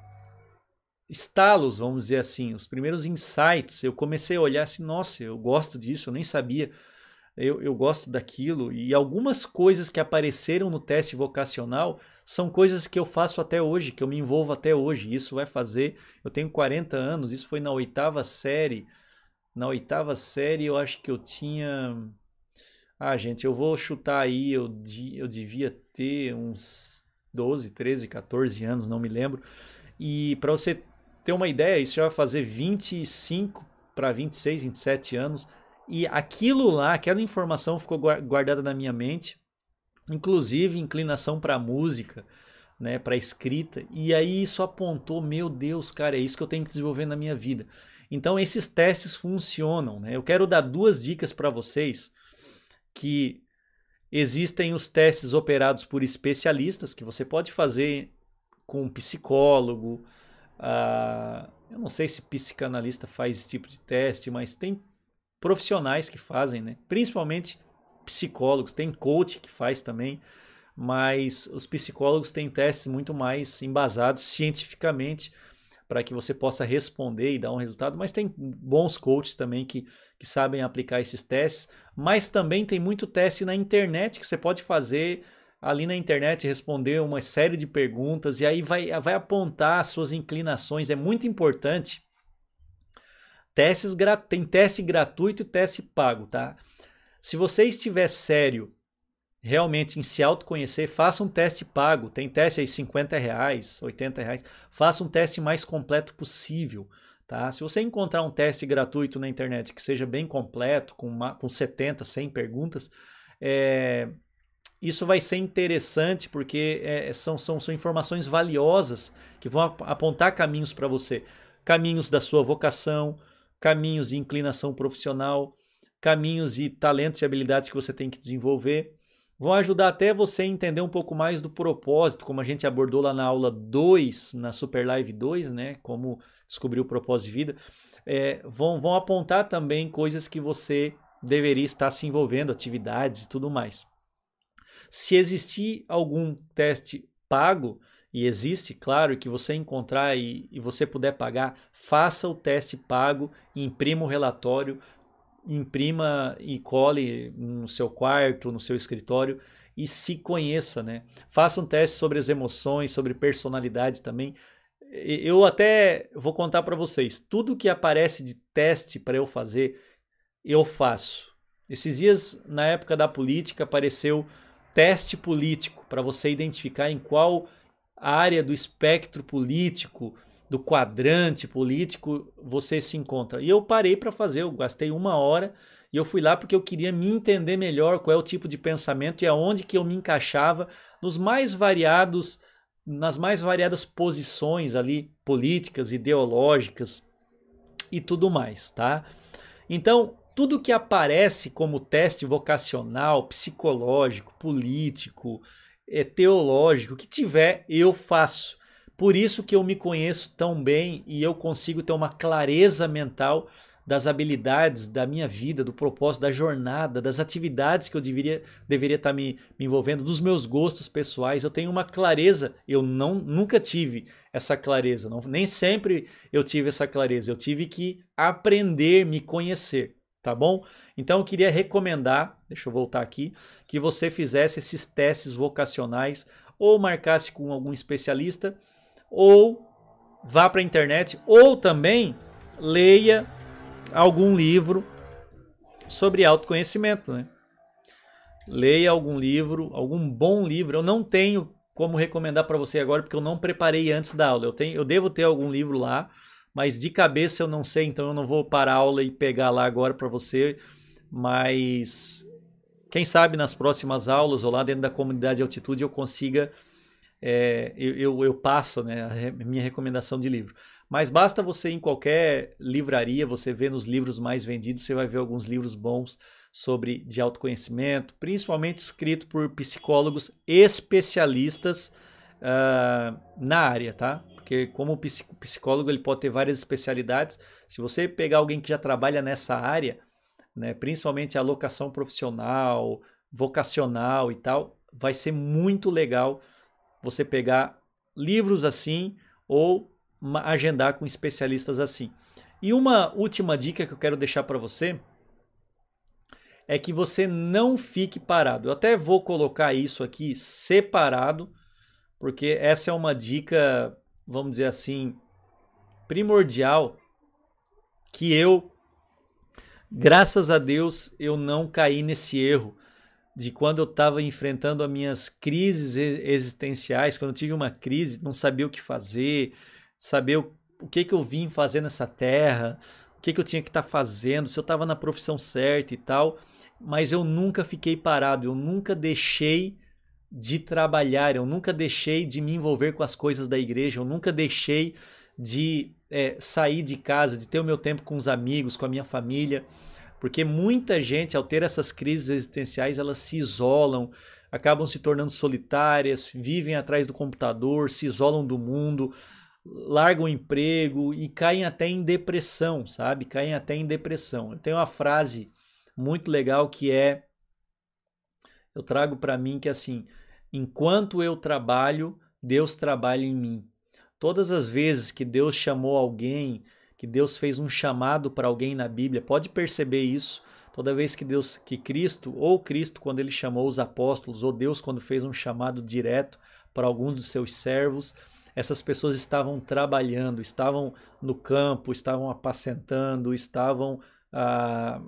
estalos, vamos dizer assim, os primeiros insights. Eu comecei a olhar assim, nossa, eu gosto disso, eu nem sabia eu, eu gosto daquilo. E algumas coisas que apareceram no teste vocacional são coisas que eu faço até hoje, que eu me envolvo até hoje. Isso vai fazer. Eu tenho 40 anos, isso foi na oitava série. Na oitava série eu acho que eu tinha. Ah, gente, eu vou chutar aí, eu, eu devia ter uns 12, 13, 14 anos, não me lembro. E para você ter uma ideia, isso já vai fazer 25 para 26, 27 anos. E aquilo lá, aquela informação ficou guardada na minha mente, inclusive inclinação para música, né, para escrita. E aí isso apontou, meu Deus, cara, é isso que eu tenho que desenvolver na minha vida. Então esses testes funcionam, né? Eu quero dar duas dicas para vocês que existem os testes operados por especialistas que você pode fazer com um psicólogo. Uh, eu não sei se psicanalista faz esse tipo de teste, mas tem profissionais que fazem, né? Principalmente psicólogos, tem coach que faz também, mas os psicólogos têm testes muito mais embasados cientificamente para que você possa responder e dar um resultado, mas tem bons coaches também que, que sabem aplicar esses testes, mas também tem muito teste na internet que você pode fazer ali na internet responder uma série de perguntas e aí vai, vai apontar suas inclinações. É muito importante testes tem teste gratuito e teste pago, tá? Se você estiver sério realmente em se autoconhecer, faça um teste pago. Tem teste aí 50 reais, 80 reais. Faça um teste mais completo possível. Tá? Se você encontrar um teste gratuito na internet que seja bem completo, com, uma, com 70, 100 perguntas, é, isso vai ser interessante porque é, é são, são, são informações valiosas que vão apontar caminhos para você. Caminhos da sua vocação, caminhos e inclinação profissional, caminhos e talentos e habilidades que você tem que desenvolver. Vão ajudar até você a entender um pouco mais do propósito, como a gente abordou lá na aula 2, na Super Live 2, né? Como descobrir o propósito de vida. É, vão, vão apontar também coisas que você deveria estar se envolvendo, atividades e tudo mais. Se existir algum teste pago, e existe, claro, que você encontrar e, e você puder pagar, faça o teste pago, imprima o relatório, imprima e cole no seu quarto, no seu escritório e se conheça, né? Faça um teste sobre as emoções, sobre personalidade também. Eu até vou contar para vocês, tudo que aparece de teste para eu fazer, eu faço. Esses dias, na época da política, apareceu teste político para você identificar em qual área do espectro político, do quadrante político, você se encontra. E eu parei para fazer, eu gastei uma hora e eu fui lá porque eu queria me entender melhor qual é o tipo de pensamento e aonde que eu me encaixava nos mais variados, nas mais variadas posições ali políticas, ideológicas e tudo mais, tá? Então, tudo que aparece como teste vocacional, psicológico, político, é teológico, o que tiver, eu faço. Por isso que eu me conheço tão bem e eu consigo ter uma clareza mental das habilidades da minha vida, do propósito, da jornada, das atividades que eu deveria deveria estar tá me, me envolvendo, dos meus gostos pessoais. Eu tenho uma clareza, eu não nunca tive essa clareza, não, nem sempre eu tive essa clareza. Eu tive que aprender, me conhecer, tá bom? Então eu queria recomendar deixa eu voltar aqui, que você fizesse esses testes vocacionais ou marcasse com algum especialista ou vá para a internet ou também leia algum livro sobre autoconhecimento, né? Leia algum livro, algum bom livro. Eu não tenho como recomendar para você agora porque eu não preparei antes da aula. Eu tenho, eu devo ter algum livro lá, mas de cabeça eu não sei, então eu não vou para a aula e pegar lá agora para você, mas quem sabe nas próximas aulas ou lá dentro da comunidade de altitude eu consiga, é, eu, eu, eu, passo né, a minha recomendação de livro. Mas basta você ir em qualquer livraria, você vê nos livros mais vendidos, você vai ver alguns livros bons sobre de autoconhecimento, principalmente escrito por psicólogos especialistas uh, na área, tá? Porque como psicólogo ele pode ter várias especialidades. Se você pegar alguém que já trabalha nessa área, né, principalmente a alocação profissional, vocacional e tal, vai ser muito legal você pegar livros assim ou agendar com especialistas assim. E uma última dica que eu quero deixar para você é que você não fique parado. Eu até vou colocar isso aqui separado, porque essa é uma dica, vamos dizer assim, primordial que eu Graças a Deus eu não caí nesse erro de quando eu estava enfrentando as minhas crises existenciais, quando eu tive uma crise, não sabia o que fazer, saber o, o que, que eu vim fazer nessa terra, o que, que eu tinha que estar tá fazendo, se eu estava na profissão certa e tal, mas eu nunca fiquei parado, eu nunca deixei de trabalhar, eu nunca deixei de me envolver com as coisas da igreja, eu nunca deixei de é, sair de casa, de ter o meu tempo com os amigos, com a minha família, porque muita gente, ao ter essas crises existenciais, elas se isolam, acabam se tornando solitárias, vivem atrás do computador, se isolam do mundo, largam o emprego e caem até em depressão, sabe? Caem até em depressão. Tem uma frase muito legal que é eu trago para mim que é assim, enquanto eu trabalho, Deus trabalha em mim. Todas as vezes que Deus chamou alguém, que Deus fez um chamado para alguém na Bíblia, pode perceber isso. Toda vez que Deus, que Cristo, ou Cristo quando ele chamou os apóstolos, ou Deus quando fez um chamado direto para algum dos seus servos, essas pessoas estavam trabalhando, estavam no campo, estavam apacentando, estavam ah,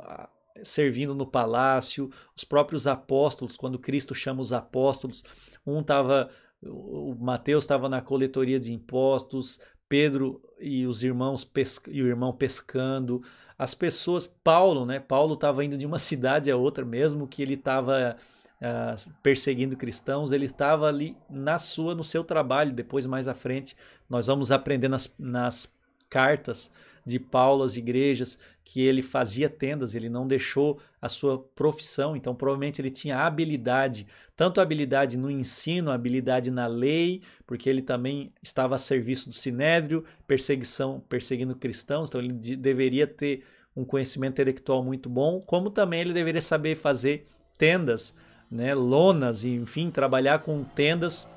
ah servindo no palácio. Os próprios apóstolos, quando Cristo chama os apóstolos, um estava o Mateus estava na coletoria de impostos, Pedro e os irmãos e o irmão pescando, as pessoas, Paulo, né? Paulo estava indo de uma cidade a outra, mesmo que ele estava uh, ah, perseguindo cristãos, ele estava ali na sua, no seu trabalho. Depois, mais à frente, nós vamos aprender nas, nas cartas de Paulo às igrejas, que ele fazia tendas, ele não deixou a sua profissão, então provavelmente ele tinha habilidade, tanto habilidade no ensino, habilidade na lei, porque ele também estava a serviço do sinédrio, perseguição, perseguindo cristãos, então ele de, deveria ter um conhecimento intelectual muito bom, como também ele deveria saber fazer tendas, né, lonas, enfim, trabalhar com tendas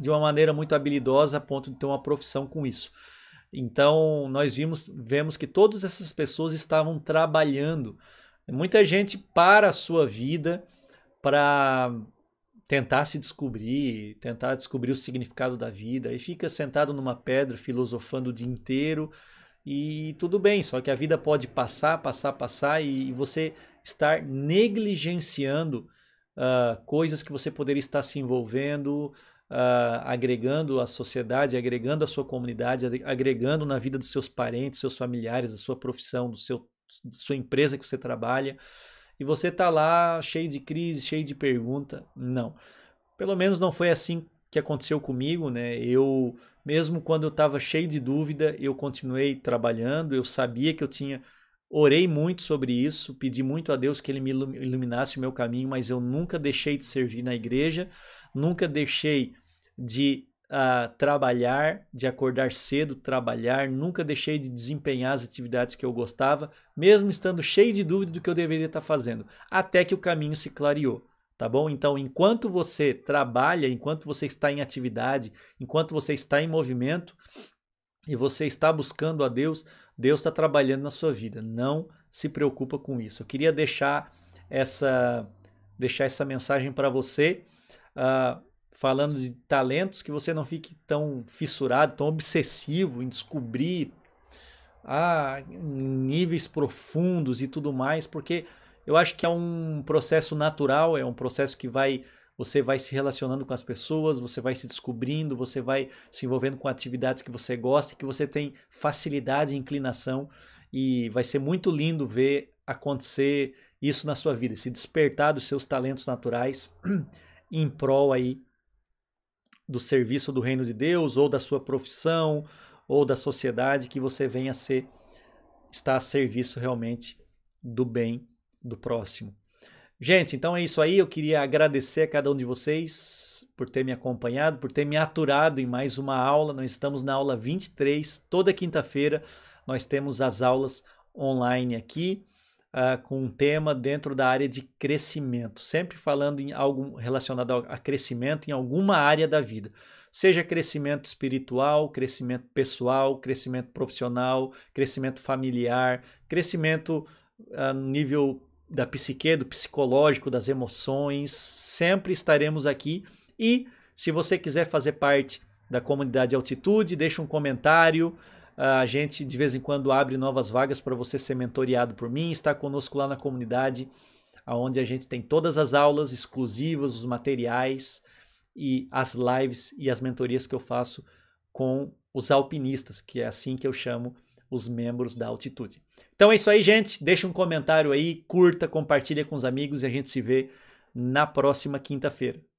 de uma maneira muito habilidosa a ponto de ter uma profissão com isso. Então, nós vimos, vemos que todas essas pessoas estavam trabalhando. Muita gente para a sua vida para tentar se descobrir, tentar descobrir o significado da vida, e fica sentado numa pedra filosofando o dia inteiro. E tudo bem, só que a vida pode passar, passar, passar e você estar negligenciando uh, coisas que você poderia estar se envolvendo, uh, agregando a sociedade, agregando a sua comunidade, agregando na vida dos seus parentes, seus familiares, da sua profissão, do seu, da sua empresa que você trabalha. E você está lá cheio de crise, cheio de pergunta. Não. Pelo menos não foi assim que aconteceu comigo, né? Eu, mesmo quando eu estava cheio de dúvida, eu continuei trabalhando, eu sabia que eu tinha Orei muito sobre isso, pedi muito a Deus que Ele me iluminasse o meu caminho, mas eu nunca deixei de servir na igreja, nunca deixei de uh, trabalhar, de acordar cedo, trabalhar, nunca deixei de desempenhar as atividades que eu gostava, mesmo estando cheio de dúvida do que eu deveria estar fazendo, até que o caminho se clareou. Tá bom? Então, enquanto você trabalha, enquanto você está em atividade, enquanto você está em movimento e você está buscando a Deus, Deus está trabalhando na sua vida. Não se preocupa com isso. Eu queria deixar essa deixar essa mensagem para você uh, falando de talentos, que você não fique tão fissurado, tão obsessivo em descobrir ah, níveis profundos e tudo mais, porque eu acho que é um processo natural, é um processo que vai você vai se relacionando com as pessoas, você vai se descobrindo, você vai se envolvendo com atividades que você gosta, que você tem facilidade e inclinação e vai ser muito lindo ver acontecer isso na sua vida, se despertar dos seus talentos naturais em prol aí do serviço do reino de Deus ou da sua profissão ou da sociedade que você venha ser está a serviço realmente do bem do próximo. Gente, então é isso aí. Eu queria agradecer a cada um de vocês por ter me acompanhado, por ter me aturado em mais uma aula. Nós estamos na aula 23, toda quinta-feira nós temos as aulas online aqui uh, com um tema dentro da área de crescimento, sempre falando em algo relacionado a crescimento em alguma área da vida, seja crescimento espiritual, crescimento pessoal, crescimento profissional, crescimento familiar, crescimento uh, nível da psique, do psicológico, das emoções, sempre estaremos aqui e se você quiser fazer parte da comunidade Altitude, deixe um comentário, ah, a gente de vez em quando abre novas vagas para você ser mentoriado por mim, está conosco lá na comunidade, onde a gente tem todas as aulas exclusivas, os materiais e as lives e as mentorias que eu faço com os alpinistas, que é assim que eu chamo os membros da altitude. Então é isso aí, gente. Deixa um comentário aí, curta, compartilha com os amigos e a gente se vê na próxima quinta-feira.